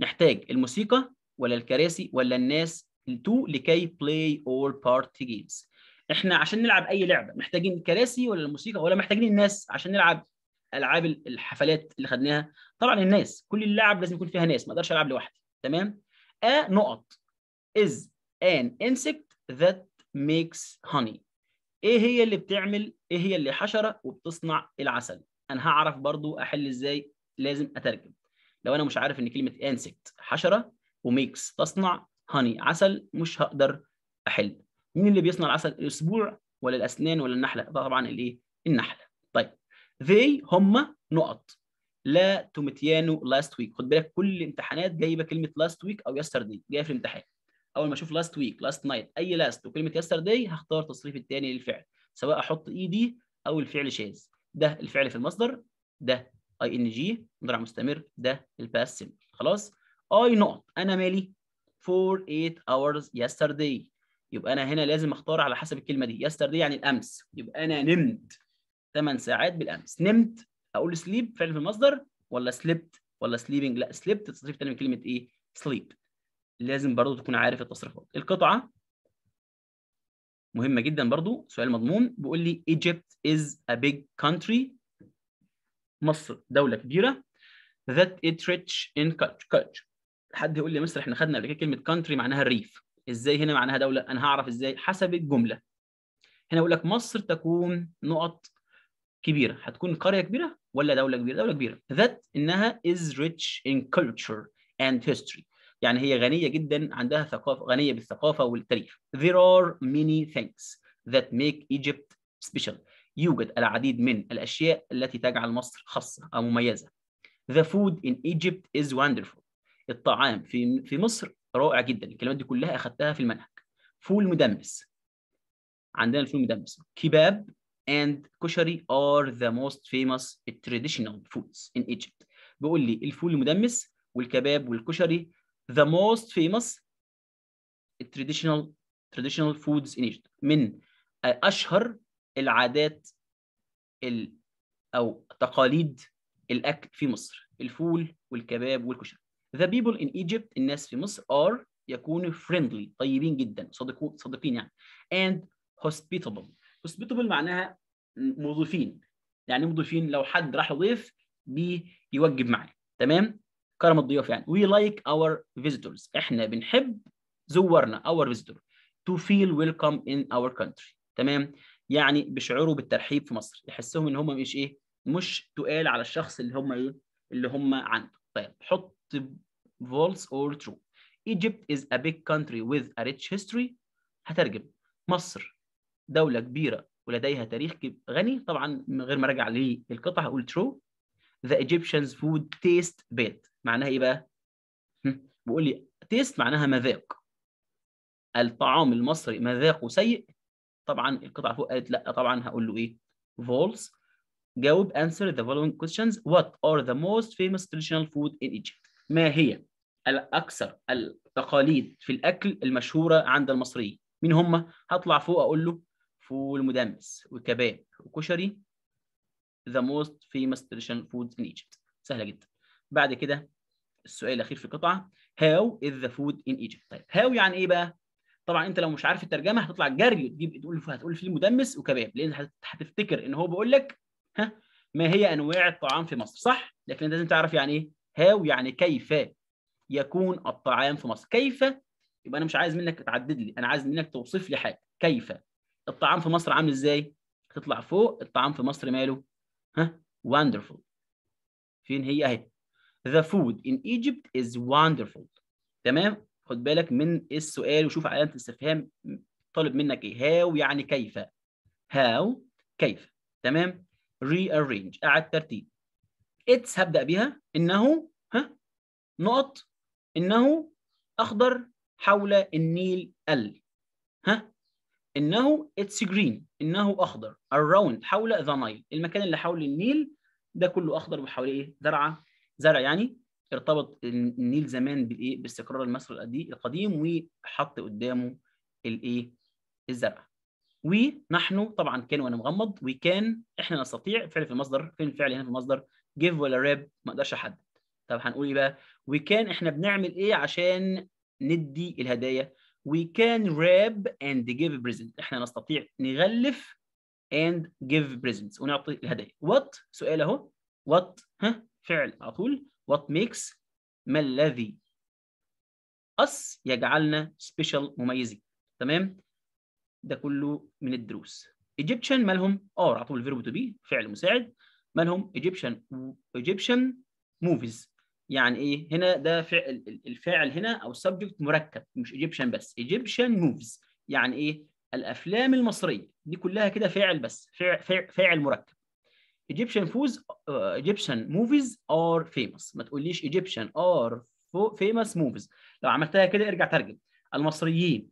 نحتاج الموسيقى ولا الكراسي ولا الناس تو لكي play all party games احنا عشان نلعب اي لعبه محتاجين الكراسي ولا الموسيقى ولا محتاجين الناس عشان نلعب العاب الحفلات اللي خدناها طبعا الناس كل اللعب لازم يكون فيها ناس ما اقدرش العب لوحدي تمام ا آه، نقط از an insect that makes honey ايه هي اللي بتعمل ايه هي اللي حشره وبتصنع العسل انا هعرف برضو احل ازاي لازم اترجم لو انا مش عارف ان كلمه insect حشره وميكس تصنع هاني عسل مش هقدر احل مين اللي بيصنع العسل الاسبوع ولا الاسنان ولا النحله طبعا الايه النحله طيب they هم نقط لا توميتيانو لاست ويك خد بالك كل الامتحانات جايبه كلمه لاست ويك او يسترداي جايه في الامتحان اول ما اشوف لاست ويك لاست نايت اي لاست وكلمه يسترداي هختار تصريف الثاني للفعل سواء احط ايدي e او الفعل شاذ ده الفعل في المصدر ده اي ان جي مضارع مستمر ده الباست سيمبل خلاص اي نقط انا مالي for 8 hours يسترداي يبقى انا هنا لازم اختار على حسب الكلمه دي يسترداي يعني الامس يبقى انا نمت 8 ساعات بالامس نمت اقول سليب فعل في المصدر ولا سليبت ولا سليبنج لا سليبت تصريف ثاني من كلمه ايه سليب لازم برضو تكون عارف التصريفات القطعة مهمة جدا برضو سؤال مضمون بيقول لي Egypt is a big country مصر دولة كبيرة that it rich in culture حد يقول لي مصر احنا خدنا قبل كده كلمة country معناها الريف ازاي هنا معناها دولة انا هعرف ازاي حسب الجملة هنا بقول لك مصر تكون نقط كبيرة هتكون قرية كبيرة ولا دولة كبيرة دولة كبيرة that انها is rich in culture and history يعني هي غنية جدا عندها ثقافة غنية بالثقافة والتاريخ there are many things that make Egypt special يوجد العديد من الأشياء التي تجعل مصر خاصة أو مميزة the food in Egypt is wonderful الطعام في في مصر رائع جدا الكلمات دي كلها أخذتها في المنهج فول مدمس عندنا الفول مدمس كباب and كشري are the most famous traditional foods in Egypt بيقول لي الفول المدمس والكباب والكشري the most famous traditional traditional foods in Egypt من اشهر العادات ال او تقاليد الاكل في مصر الفول والكباب والكشري the people in Egypt الناس في مصر are يكونوا friendly طيبين جدا صادقون صادقين يعني and hospitable hospitable معناها مضيفين يعني مضيفين لو حد راح يضيف بيوجب معاه تمام كرم الضيوف يعني وي لايك اور فيزيتورز احنا بنحب زورنا اور فيزيتور تو فيل ويلكم ان اور كونتري تمام يعني بيشعروا بالترحيب في مصر يحسهم ان هم مش ايه مش تقال على الشخص اللي هم ايه اللي هم عنده طيب حط فولس اور ترو Egypt is a big country with a rich history هترجم مصر دولة كبيرة ولديها تاريخ غني طبعا من غير ما راجع للقطع هقول true the Egyptians food taste bad معناها ايه بقى؟ بيقول لي تيست معناها مذاق الطعام المصري مذاقه سيء طبعا القطعه فوق قالت لا طبعا هقول له ايه؟ فولس جاوب answer the following questions what are the most famous traditional food in Egypt ما هي الاكثر التقاليد في الاكل المشهوره عند المصريين مين هم هطلع فوق اقول له فول مدمس وكباب وكشري the most famous traditional foods in Egypt سهله جدا بعد كده السؤال الاخير في القطعه هاو از ذا فود ان ايجيبت طيب هاو يعني ايه بقى طبعا انت لو مش عارف الترجمه هتطلع جري تجيب تقول هتقول فيه مدمس وكباب لان هتفتكر ان هو بيقول لك ها ما هي انواع الطعام في مصر صح لكن انت لازم تعرف يعني ايه هاو يعني كيف يكون الطعام في مصر كيف يبقى انا مش عايز منك تعدد لي انا عايز منك توصف لي حاجه كيف الطعام في مصر عامل ازاي تطلع فوق الطعام في مصر ماله ها وندرفول فين هي اهي The food in Egypt is wonderful تمام خد بالك من السؤال وشوف علامة الاستفهام طالب منك ايه هاو يعني كيف هاو كيف تمام rearrange أعد ترتيب اتس هبدأ بيها إنه ها نقط إنه أخضر حول النيل ال ها إنه اتس جرين إنه أخضر around حول the Nile المكان اللي حول النيل ده كله أخضر وحواليه زرعة زرع يعني ارتبط النيل زمان بالايه باستقرار المصري القديم وحط قدامه الايه الزرع ونحن طبعا كان وانا مغمض وكان احنا نستطيع فعل في المصدر فين الفعل هنا في المصدر جيف ولا راب ما اقدرش احدد طب هنقول ايه بقى وكان احنا بنعمل ايه عشان ندي الهدايا كان راب اند جيف بريزنت احنا نستطيع نغلف اند جيف بريزنت ونعطي الهدايا وات سؤال اهو وات ها فعل على طول what makes ما الذي us يجعلنا special مميزين تمام ده كله من الدروس Egyptian مالهم ار على طول verb to be فعل مساعد مالهم Egyptian Egyptian movies يعني ايه هنا ده فعل الفاعل هنا او subject مركب مش Egyptian بس Egyptian movies يعني ايه الافلام المصريه دي كلها كده فاعل بس فاعل, فاعل مركب Egyptian foods uh, Egyptian movies are famous ما تقوليش Egyptian are famous movies لو عملتها كده ارجع ترجم المصريين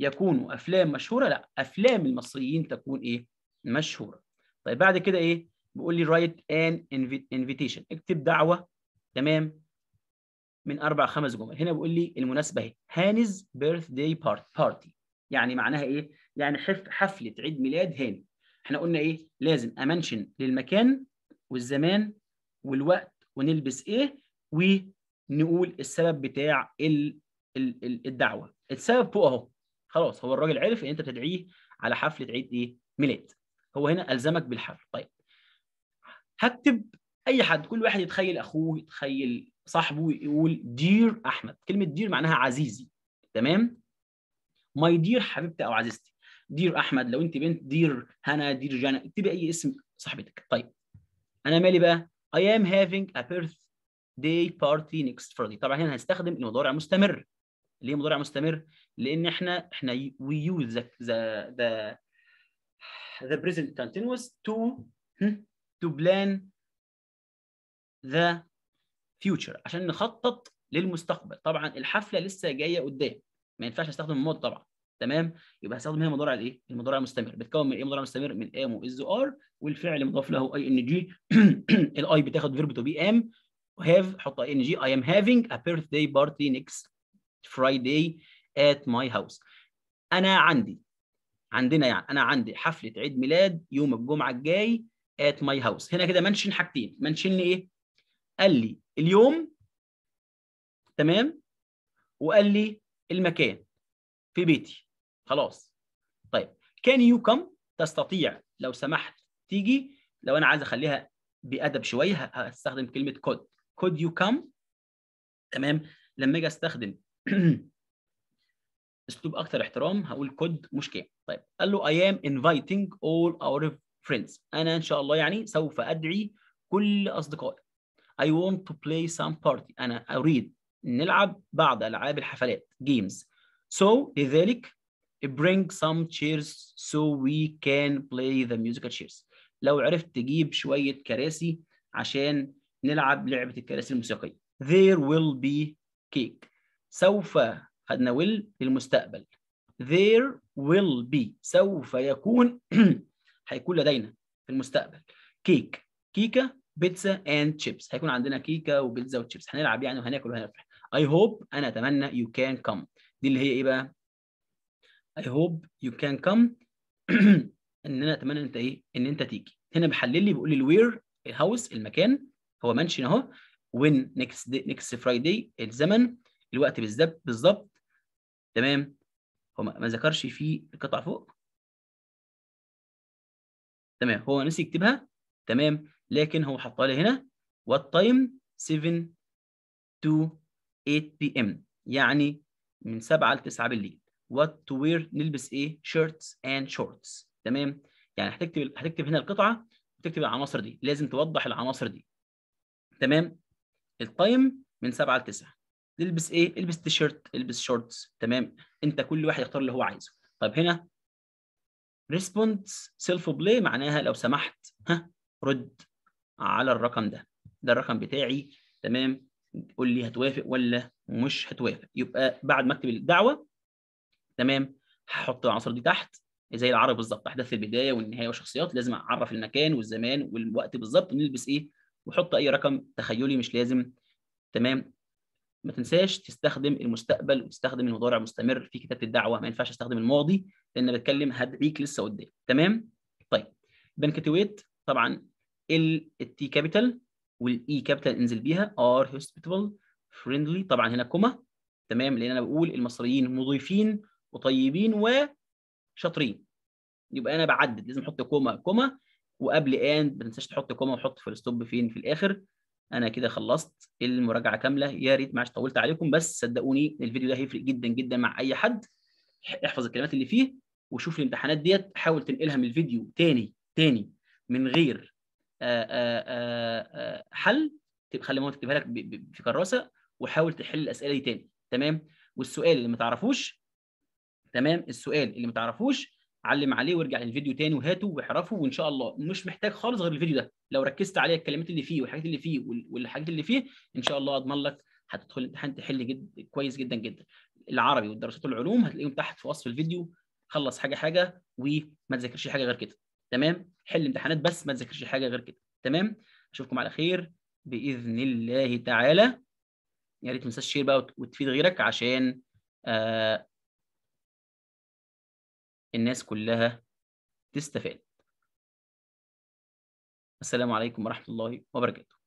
يكونوا افلام مشهوره لا افلام المصريين تكون ايه مشهوره طيب بعد كده ايه بيقول لي write an invitation اكتب دعوه تمام من اربع خمس جمل هنا بيقول لي المناسبه اهي هاني's birthday party يعني معناها ايه يعني حفله عيد ميلاد هاني احنا قلنا ايه لازم امنشن للمكان والزمان والوقت ونلبس ايه ونقول السبب بتاع ال ال ال الدعوه السبب فوق اهو خلاص هو الراجل عرف ان انت بتدعيه على حفله عيد ايه ميلاد هو هنا الزمك بالحفل طيب هكتب اي حد كل واحد يتخيل اخوه يتخيل صاحبه يقول دير احمد كلمه دير معناها عزيزي تمام ماي دير حبيبتي او عزيزتي دير احمد لو انت بنت دير هنا دير جانا اكتبي اي اسم صاحبتك طيب انا مالي بقى I am having a birthday party next Friday طبعا هنا هنستخدم المضارع المستمر ليه مضارع مستمر لان احنا احنا we use the the the present continuous to hmm, to plan the future عشان نخطط للمستقبل طبعا الحفله لسه جايه قدام ما ينفعش استخدم الماضي طبعا تمام يبقى هستخدم هنا المضارع الايه المضارع المستمر بتكون من ايه مضارع مستمر من ام واز ار والفعل مضاف له اي ان جي الاي بتاخد فيرب تو بي ام وهاف حط اي ان جي I am having a birthday party next Friday at my house انا عندي عندنا يعني انا عندي حفله عيد ميلاد يوم الجمعه الجاي at my house هنا كده منشن حاجتين منشن لي ايه قال لي اليوم تمام وقال لي المكان في بيتي خلاص طيب كان يو كم تستطيع لو سمحت تيجي لو انا عايز اخليها بادب شويه هستخدم كلمه كود كود يو كم تمام لما اجي استخدم اسلوب اكثر احترام هقول كود مش كام طيب قال له اي ام inviting اول اور فريندز انا ان شاء الله يعني سوف ادعي كل اصدقائي I want to play some party انا اريد نلعب بعض العاب الحفلات games so لذلك bring some chairs so we can play the musical chairs لو عرفت تجيب شوية كراسي عشان نلعب لعبة الكراسي الموسيقية there will be cake سوف خدنا will للمستقبل there will be سوف يكون هيكون لدينا في المستقبل كيك كيكة بيتزا اند تشيبس هيكون عندنا كيكة وبيتزا وتشيبس هنلعب يعني وهناكل وهنفرح I hope أنا أتمنى you can come دي اللي هي إيه بقى I hope you can come ان انا اتمنى انت ايه ان انت تيجي هنا بحلل لي بيقول لي الوير الهاوس المكان هو منشن اهو وين نيكست نيكست فرايداي الزمن الوقت بالظبط بالظبط تمام هو ما ذكرش في القطعه فوق تمام هو نسي يكتبها تمام لكن هو حطها لي هنا وات تايم 7 to 8 بي ام يعني من 7 ل 9 بالليل what to wear نلبس ايه shirts and shorts تمام يعني هتكتب هتكتب هنا القطعه وتكتب العناصر دي لازم توضح العناصر دي تمام التايم من 7 ل 9 نلبس ايه البس تيشيرت البس شورتس تمام انت كل واحد يختار اللي هو عايزه طيب هنا ريسبونس سيلف بلاي معناها لو سمحت ها رد على الرقم ده ده الرقم بتاعي تمام قول لي هتوافق ولا مش هتوافق يبقى بعد ما اكتب الدعوه تمام هحط العناصر دي تحت زي العربي بالظبط احداث البدايه والنهايه والشخصيات لازم اعرف المكان والزمان والوقت بالظبط ونلبس ايه وحط اي رقم تخيلي مش لازم تمام ما تنساش تستخدم المستقبل وتستخدم المضارع مستمر في كتابه الدعوه ما ينفعش استخدم الماضي لان بتكلم هدعيك لسه قدام تمام طيب بنكتويت طبعا التي كابيتال والاي كابيتال انزل بيها ار هوسبيتابل فريندلي طبعا هنا كوما تمام لان انا بقول المصريين مضيفين وطيبين وشاطرين يبقى انا بعدد لازم احط كوما كوما وقبل ان ما تنساش تحط كوما وحط في الستوب فين في الاخر انا كده خلصت المراجعه كامله يا ريت معلش طولت عليكم بس صدقوني الفيديو ده هيفرق جدا جدا مع اي حد احفظ الكلمات اللي فيه وشوف الامتحانات ديت حاول تنقلها من الفيديو تاني تاني من غير آآ آآ حل خلي ماما تكتبها لك في كراسه وحاول تحل الاسئله دي تاني تمام والسؤال اللي ما تعرفوش تمام السؤال اللي ما تعرفوش علم عليه وارجع للفيديو تاني وهاته واحرفه وان شاء الله مش محتاج خالص غير الفيديو ده لو ركزت عليه الكلمات اللي فيه والحاجات اللي فيه والحاجات اللي فيه ان شاء الله اضمن لك هتدخل الامتحان تحل جد كويس جدا جدا العربي والدراسات والعلوم هتلاقيهم تحت في وصف الفيديو خلص حاجه حاجه وما تذاكرش حاجه غير كده تمام حل امتحانات بس ما تذاكرش حاجه غير كده تمام اشوفكم على خير باذن الله تعالى يا ريت ما تنساش شير بقى وتفيد غيرك عشان آه الناس كلها تستفاد السلام عليكم ورحمة الله وبركاته